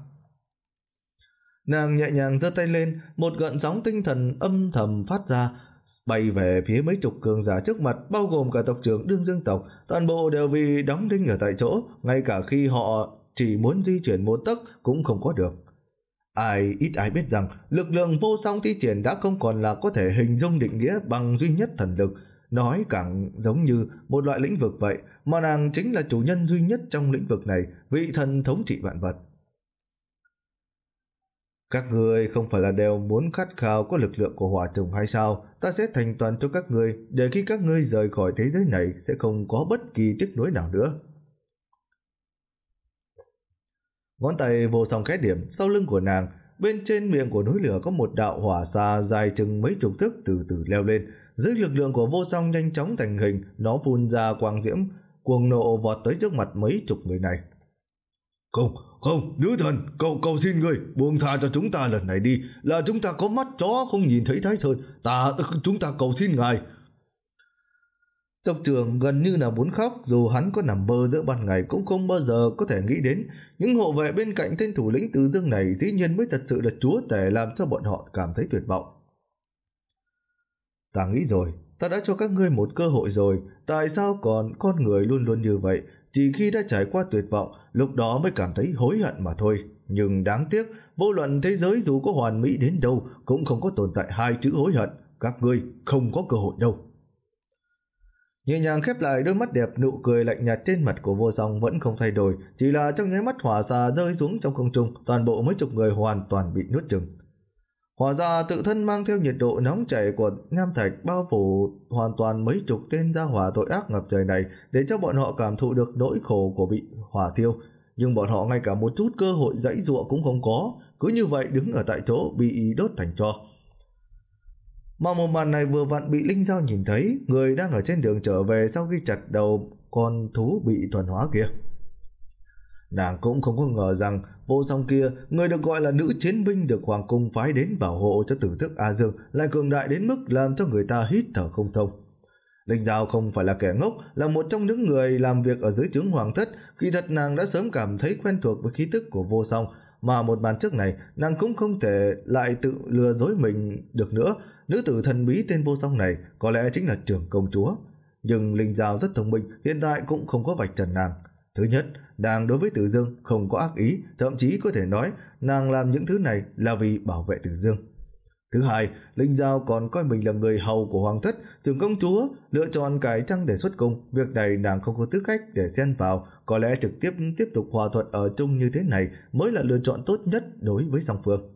Nàng nhẹ nhàng giơ tay lên, một gợn sóng tinh thần âm thầm phát ra, bay về phía mấy chục cường giả trước mặt bao gồm cả tộc trưởng đương dương tộc, toàn bộ đều vì đóng đinh ở tại chỗ, ngay cả khi họ chỉ muốn di chuyển một tấc cũng không có được. Ai ít ai biết rằng lực lượng vô song thi triển đã không còn là có thể hình dung định nghĩa bằng duy nhất thần lực, nói càng giống như một loại lĩnh vực vậy, mà nàng chính là chủ nhân duy nhất trong lĩnh vực này, vị thần thống trị vạn vật. Các ngươi không phải là đều muốn khát khao có lực lượng của hỏa trùng hay sao? Ta sẽ thành toàn cho các ngươi, để khi các ngươi rời khỏi thế giới này sẽ không có bất kỳ tiếc nuối nào nữa. Ngón tay vô song khẽ điểm sau lưng của nàng, bên trên miệng của núi lửa có một đạo hỏa xa dài chừng mấy chục thước từ từ leo lên. Dưới lực lượng của vô song nhanh chóng thành hình, nó phun ra quang diễm, cuồng nộ vọt tới trước mặt mấy chục người này. Cùng, không, nữ thần, cậu cầu xin người, buông tha cho chúng ta lần này đi, là chúng ta có mắt chó không nhìn thấy Thái Sơn, ta, chúng ta cầu xin ngài. Tộc trưởng gần như là muốn khóc, dù hắn có nằm mơ giữa ban ngày cũng không bao giờ có thể nghĩ đến. Những hộ vệ bên cạnh tên thủ lĩnh từ dương này dĩ nhiên mới thật sự là chúa tể làm cho bọn họ cảm thấy tuyệt vọng. Ta nghĩ rồi, ta đã cho các ngươi một cơ hội rồi, tại sao còn con người luôn luôn như vậy, chỉ khi đã trải qua tuyệt vọng, lúc đó mới cảm thấy hối hận mà thôi. Nhưng đáng tiếc, vô luận thế giới dù có hoàn mỹ đến đâu cũng không có tồn tại hai chữ hối hận. Các ngươi không có cơ hội đâu. Nhẹ nhàng khép lại đôi mắt đẹp nụ cười lạnh nhạt trên mặt của vô song vẫn không thay đổi, chỉ là trong nháy mắt hỏa xà rơi xuống trong không trung, toàn bộ mấy chục người hoàn toàn bị nuốt chừng. Hỏa ra tự thân mang theo nhiệt độ nóng chảy của nham thạch bao phủ hoàn toàn mấy chục tên gia hỏa tội ác ngập trời này để cho bọn họ cảm thụ được nỗi khổ của bị hỏa thiêu. Nhưng bọn họ ngay cả một chút cơ hội dãy ruộng cũng không có, cứ như vậy đứng ở tại chỗ bị đốt thành tro. Mà một màn này vừa vặn bị Linh Giao nhìn thấy, người đang ở trên đường trở về sau khi chặt đầu con thú bị thuần hóa kia. Nàng cũng không có ngờ rằng Vô song kia, người được gọi là nữ chiến binh được hoàng cung phái đến bảo hộ cho tử thức A Dương lại cường đại đến mức làm cho người ta hít thở không thông. Linh Giao không phải là kẻ ngốc, là một trong những người làm việc ở dưới trướng hoàng thất, kỳ thật nàng đã sớm cảm thấy quen thuộc với khí tức của vô song, mà một màn trước này nàng cũng không thể lại tự lừa dối mình được nữa. Nữ tử thần bí tên vô song này có lẽ chính là trưởng công chúa. Nhưng Linh Giao rất thông minh, hiện tại cũng không có vạch trần nàng. Thứ nhất, nàng đối với Tử Dương không có ác ý, thậm chí có thể nói nàng làm những thứ này là vì bảo vệ Tử Dương. Thứ hai, Linh Giao còn coi mình là người hầu của hoàng thất, trưởng công chúa, lựa chọn cải trang để xuất cung. Việc này nàng không có tư cách để xen vào, có lẽ trực tiếp tiếp tục hòa thuận ở chung như thế này mới là lựa chọn tốt nhất đối với song phương.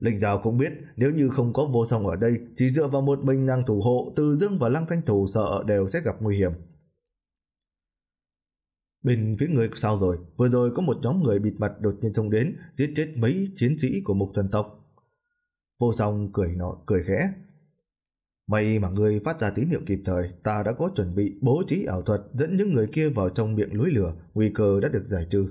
Linh Giao cũng biết nếu như không có vô song ở đây, chỉ dựa vào một mình nàng thủ hộ, Từ Dương và Lăng Thanh Thủ sợ đều sẽ gặp nguy hiểm. Bên phía người sao rồi, vừa rồi có một nhóm người bịt mặt đột nhiên trông đến, giết chết mấy chiến sĩ của mục thần tộc. Vô song cười nọ cười khẽ. May mà người phát ra tín hiệu kịp thời, ta đã có chuẩn bị bố trí ảo thuật dẫn những người kia vào trong miệng núi lửa, nguy cơ đã được giải trừ.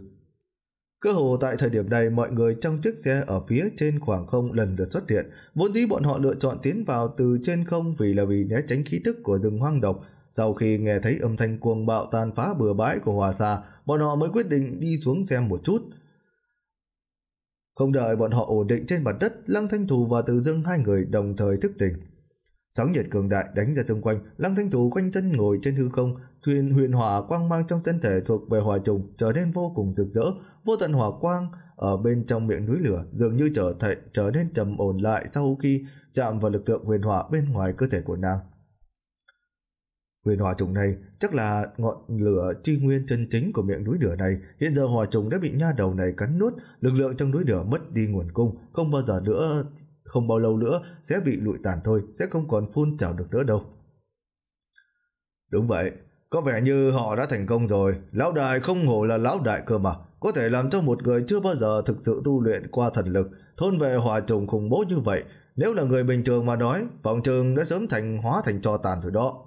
Cơ hồ tại thời điểm này mọi người trong chiếc xe ở phía trên khoảng không lần lượt xuất hiện, vốn dĩ bọn họ lựa chọn tiến vào từ trên không vì là vì né tránh khí tức của rừng hoang độc sau khi nghe thấy âm thanh cuồng bạo tàn phá bừa bãi của hòa xa, bọn họ mới quyết định đi xuống xem một chút. Không đợi bọn họ ổn định trên mặt đất, Lăng Thanh Thù và Từ Dương hai người đồng thời thức tỉnh. Sóng nhiệt cường đại đánh ra xung quanh, Lăng Thanh Thù quanh chân ngồi trên hư không, thuyền huyền hỏa quang mang trong thân thể thuộc về hòa trùng trở nên vô cùng rực rỡ, vô tận hỏa quang ở bên trong miệng núi lửa dường như trở thể, trở nên trầm ổn lại sau khi chạm vào lực lượng huyền hỏa bên ngoài cơ thể của nàng huyền hòa trùng này chắc là ngọn lửa truy nguyên chân chính của miệng núi lửa này. Hiện giờ hỏa trùng đã bị nha đầu này cắn nuốt, lực lượng trong núi lửa mất đi nguồn cung, không bao giờ nữa, không bao lâu nữa sẽ bị lụi tàn thôi, sẽ không còn phun trào được nữa đâu. Đúng vậy, có vẻ như họ đã thành công rồi. Lão đại không hổ là lão đại cơ mà, có thể làm cho một người chưa bao giờ thực sự tu luyện qua thần lực, thôn về hỏa trùng khủng bố như vậy. Nếu là người bình thường mà nói, vọng trường đã sớm thành hóa thành cho tàn rồi đó.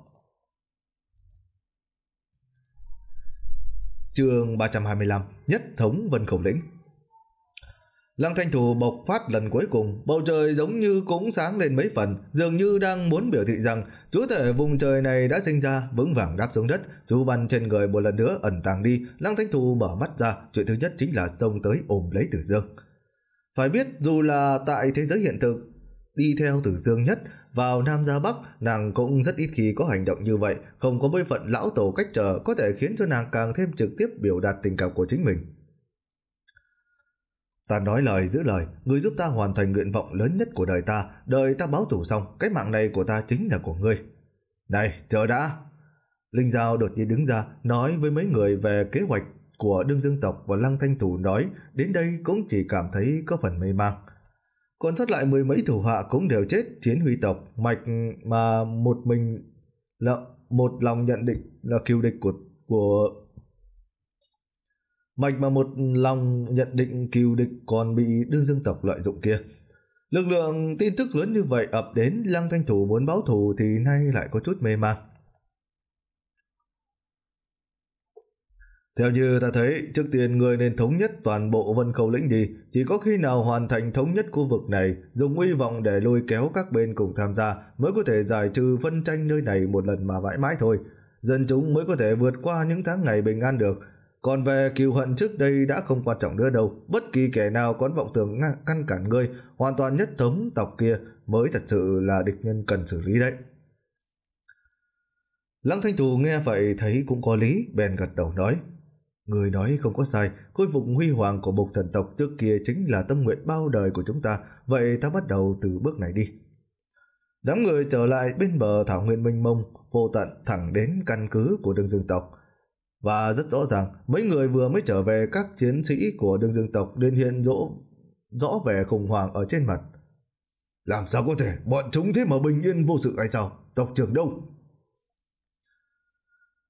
chương 325, nhất thống Vân Khổng Lĩnh. Lăng Thanh Thủ bộc phát lần cuối cùng, bầu trời giống như cũng sáng lên mấy phần, dường như đang muốn biểu thị rằng chúa thể vùng trời này đã sinh ra, vững vàng đáp xuống đất, chú văn trên người một lần nữa ẩn tàng đi, Lăng Thanh Thủ mở mắt ra, chuyện thứ nhất chính là sông tới ôm lấy Tử Dương. Phải biết dù là tại thế giới hiện thực, đi theo Tử Dương nhất vào Nam ra Bắc, nàng cũng rất ít khi có hành động như vậy, không có bối phận lão tổ cách trở có thể khiến cho nàng càng thêm trực tiếp biểu đạt tình cảm của chính mình. Ta nói lời giữ lời, người giúp ta hoàn thành nguyện vọng lớn nhất của đời ta, đợi ta báo thủ xong, cách mạng này của ta chính là của ngươi. Này, chờ đã! Linh Giao đột nhiên đứng ra, nói với mấy người về kế hoạch của đương dương tộc và lăng thanh thủ nói, đến đây cũng chỉ cảm thấy có phần mê mang. Còn sót lại mười mấy thủ hạ cũng đều chết chiến huy tộc, mạch mà một mình là một lòng nhận định là kiều địch của của mạch mà một lòng nhận định kiều địch còn bị đương dương tộc lợi dụng kia. Lực lượng tin tức lớn như vậy ập đến Lăng Thanh Thủ muốn báo thù thì nay lại có chút mê man. Theo như ta thấy, trước tiên ngươi nên thống nhất toàn bộ vân khâu lĩnh đi, chỉ có khi nào hoàn thành thống nhất khu vực này, dùng uy vọng để lôi kéo các bên cùng tham gia mới có thể giải trừ phân tranh nơi này một lần mà vãi mãi thôi. Dân chúng mới có thể vượt qua những tháng ngày bình an được. Còn về kiều hận trước đây đã không quan trọng nữa đâu, bất kỳ kẻ nào có vọng tưởng ngăn cản ngươi, hoàn toàn nhất thống tộc kia mới thật sự là địch nhân cần xử lý đấy. Lăng Thanh Tù nghe vậy thấy cũng có lý, bèn gật đầu nói. Người nói không có sai, khôi phục huy hoàng của bộc thần tộc trước kia chính là tâm nguyện bao đời của chúng ta, vậy ta bắt đầu từ bước này đi. Đám người trở lại bên bờ thảo nguyên mênh mông, vô tận thẳng đến căn cứ của đường dương tộc. Và rất rõ ràng, mấy người vừa mới trở về các chiến sĩ của đường dương tộc đến hiện rõ, rõ vẻ khủng hoảng ở trên mặt. Làm sao có thể, bọn chúng thế mà bình yên vô sự hay sao? Tộc trưởng đâu?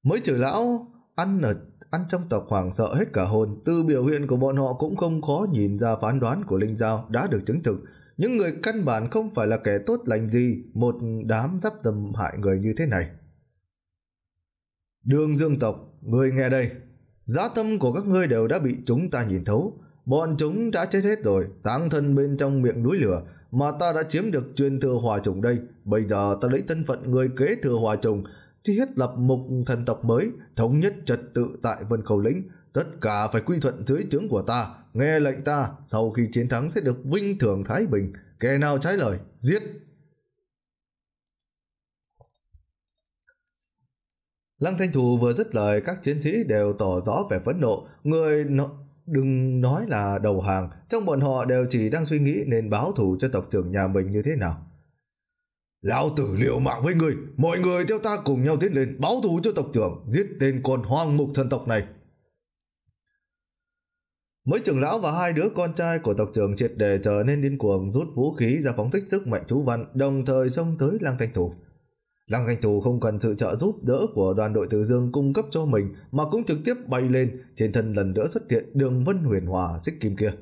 Mới trừ lão ăn ở ăn trong tộc hoàng sợ hết cả hồn, từ biểu hiện của bọn họ cũng không khó nhìn ra phán đoán của Linh Giao đã được chứng thực. Những người căn bản không phải là kẻ tốt lành gì, một đám giáp tâm hại người như thế này. Đường dương tộc, người nghe đây, giá tâm của các ngươi đều đã bị chúng ta nhìn thấu. Bọn chúng đã chết hết rồi, táng thân bên trong miệng núi lửa, mà ta đã chiếm được truyền thừa hòa trùng đây. Bây giờ ta lấy thân phận người kế thừa hòa trùng, thiết lập một thần tộc mới, thống nhất trật tự tại Vân Khẩu Lĩnh. Tất cả phải quy thuận dưới trướng của ta, nghe lệnh ta, sau khi chiến thắng sẽ được vinh thưởng Thái Bình. Kẻ nào trái lời, giết! Lăng Thanh Thù vừa dứt lời các chiến sĩ đều tỏ rõ vẻ phẫn nộ, người nó... đừng nói là đầu hàng, trong bọn họ đều chỉ đang suy nghĩ nên báo thù cho tộc trưởng nhà mình như thế nào. Lão tử liệu mạng với người, mọi người theo ta cùng nhau tiến lên báo thù cho tộc trưởng, giết tên con hoang mục thần tộc này. Mấy trưởng lão và hai đứa con trai của tộc trưởng triệt đề trở nên điên cuồng rút vũ khí ra phóng thích sức mạnh chú văn, đồng thời xông tới Lăng Thanh Thủ. Lăng Thanh Thủ không cần sự trợ giúp đỡ của đoàn đội Từ Dương cung cấp cho mình mà cũng trực tiếp bay lên trên thân lần nữa xuất hiện đường vân huyền hòa xích kim kia.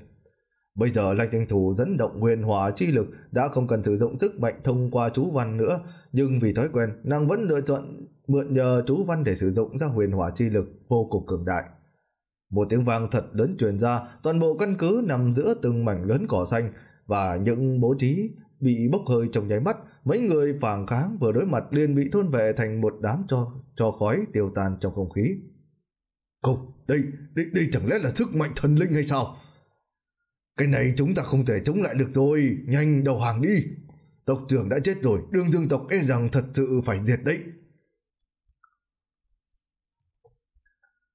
Bây giờ Lạch Thành Thủ dẫn động huyền hỏa chi lực đã không cần sử dụng sức mạnh thông qua chú văn nữa, nhưng vì thói quen, nàng vẫn lựa chọn mượn nhờ chú văn để sử dụng ra huyền hỏa chi lực vô cùng cường đại. Một tiếng vang thật lớn truyền ra, toàn bộ căn cứ nằm giữa từng mảnh lớn cỏ xanh và những bố trí bị bốc hơi trong nháy mắt, mấy người phản kháng vừa đối mặt liền bị thôn vệ thành một đám cho cho khói tiêu tan trong không khí. Không, đây, đây, đây chẳng lẽ là sức mạnh thần linh hay sao? Cái này chúng ta không thể chống lại được rồi, nhanh đầu hàng đi. Tộc trưởng đã chết rồi, đương dương tộc e rằng thật sự phải diệt đấy.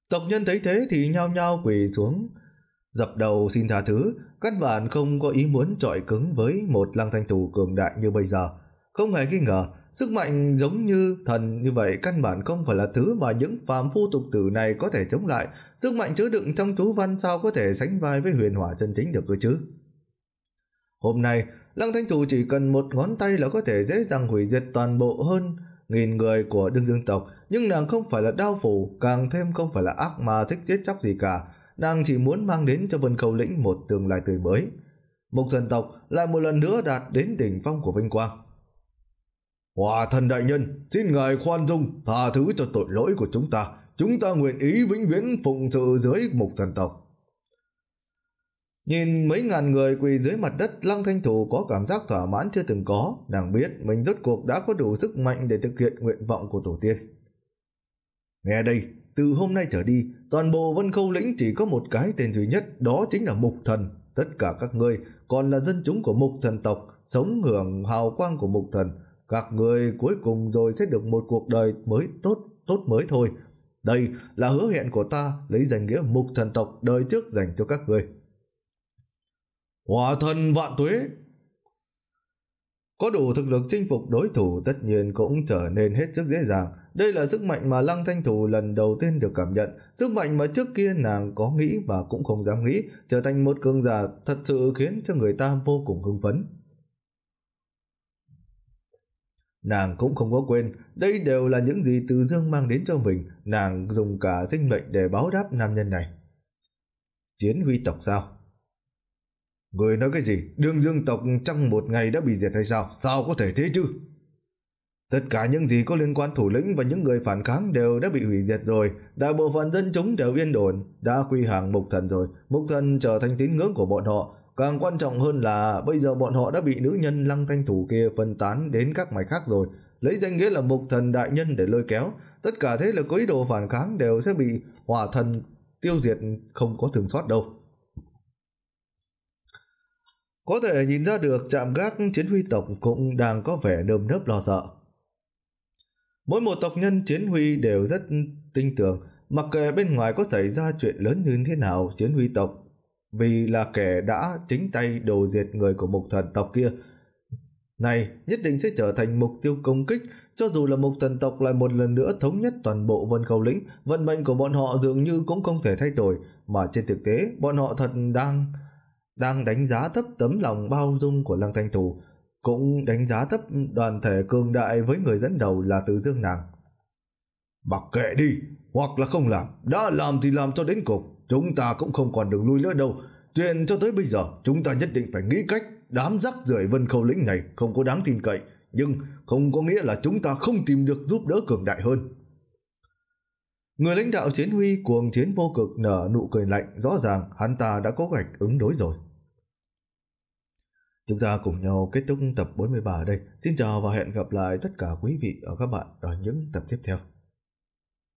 Tộc nhân thấy thế thì nhao nhao quỳ xuống, dập đầu xin tha thứ, căn bản không có ý muốn trọi cứng với một lăng thanh thủ cường đại như bây giờ. Không hề nghi ngờ, Sức mạnh giống như thần như vậy căn bản không phải là thứ mà những phàm phu tục tử này có thể chống lại. Sức mạnh chứa đựng trong chú văn sao có thể sánh vai với huyền hỏa chân chính được cơ chứ? Hôm nay, Lăng Thanh Thủ chỉ cần một ngón tay là có thể dễ dàng hủy diệt toàn bộ hơn nghìn người của đương dương tộc. Nhưng nàng không phải là đao phủ, càng thêm không phải là ác mà thích giết chóc gì cả. Nàng chỉ muốn mang đến cho Vân Khâu Lĩnh một tương lai tươi mới. Một dân tộc lại một lần nữa đạt đến đỉnh phong của vinh quang. Hòa thần đại nhân, xin ngài khoan dung, tha thứ cho tội lỗi của chúng ta. Chúng ta nguyện ý vĩnh viễn phụng sự dưới mục thần tộc. Nhìn mấy ngàn người quỳ dưới mặt đất, Lăng Thanh Thủ có cảm giác thỏa mãn chưa từng có. Nàng biết mình rốt cuộc đã có đủ sức mạnh để thực hiện nguyện vọng của tổ tiên. Nghe đây, từ hôm nay trở đi, toàn bộ Vân Khâu Lĩnh chỉ có một cái tên duy nhất, đó chính là Mục Thần. Tất cả các ngươi còn là dân chúng của Mục Thần tộc, sống hưởng hào quang của Mục Thần, các người cuối cùng rồi sẽ được một cuộc đời mới tốt, tốt mới thôi. Đây là hứa hẹn của ta lấy danh nghĩa mục thần tộc đời trước dành cho các người. Hòa thần vạn tuế Có đủ thực lực chinh phục đối thủ tất nhiên cũng trở nên hết sức dễ dàng. Đây là sức mạnh mà Lăng Thanh thủ lần đầu tiên được cảm nhận, sức mạnh mà trước kia nàng có nghĩ và cũng không dám nghĩ, trở thành một cường giả thật sự khiến cho người ta vô cùng hưng phấn. Nàng cũng không có quên, đây đều là những gì Từ Dương mang đến cho mình, nàng dùng cả sinh mệnh để báo đáp nam nhân này. Chiến huy tộc sao? Người nói cái gì? Đương Dương tộc trong một ngày đã bị diệt hay sao? Sao có thể thế chứ? Tất cả những gì có liên quan thủ lĩnh và những người phản kháng đều đã bị hủy diệt rồi, đại bộ phận dân chúng đều yên ổn, đã quy hàng mục thần rồi, mục thần trở thành tín ngưỡng của bọn họ, Càng quan trọng hơn là bây giờ bọn họ đã bị nữ nhân lăng thanh thủ kia phân tán đến các mạch khác rồi, lấy danh nghĩa là mục thần đại nhân để lôi kéo. Tất cả thế lực có ý đồ phản kháng đều sẽ bị hỏa thần tiêu diệt không có thường sót đâu. Có thể nhìn ra được chạm gác chiến huy tộc cũng đang có vẻ đơm nớp lo sợ. Mỗi một tộc nhân chiến huy đều rất tin tưởng, mặc kệ bên ngoài có xảy ra chuyện lớn như thế nào, chiến huy tộc vì là kẻ đã chính tay đồ diệt người của mục thần tộc kia. Này, nhất định sẽ trở thành mục tiêu công kích, cho dù là mục thần tộc lại một lần nữa thống nhất toàn bộ vân khẩu lĩnh, vận mệnh của bọn họ dường như cũng không thể thay đổi, mà trên thực tế bọn họ thật đang đang đánh giá thấp tấm lòng bao dung của Lăng Thanh thủ cũng đánh giá thấp đoàn thể cường đại với người dẫn đầu là tứ Dương nàng. Mặc kệ đi, hoặc là không làm, đã làm thì làm cho đến cục. Chúng ta cũng không còn đường lui nữa đâu. Chuyện cho tới bây giờ, chúng ta nhất định phải nghĩ cách. Đám rắc rưởi vân khâu lĩnh này không có đáng tin cậy, nhưng không có nghĩa là chúng ta không tìm được giúp đỡ cường đại hơn. Người lãnh đạo chiến huy cuồng chiến vô cực nở nụ cười lạnh, rõ ràng hắn ta đã có hoạch ứng đối rồi. Chúng ta cùng nhau kết thúc tập 43 ở đây. Xin chào và hẹn gặp lại tất cả quý vị và các bạn ở những tập tiếp theo.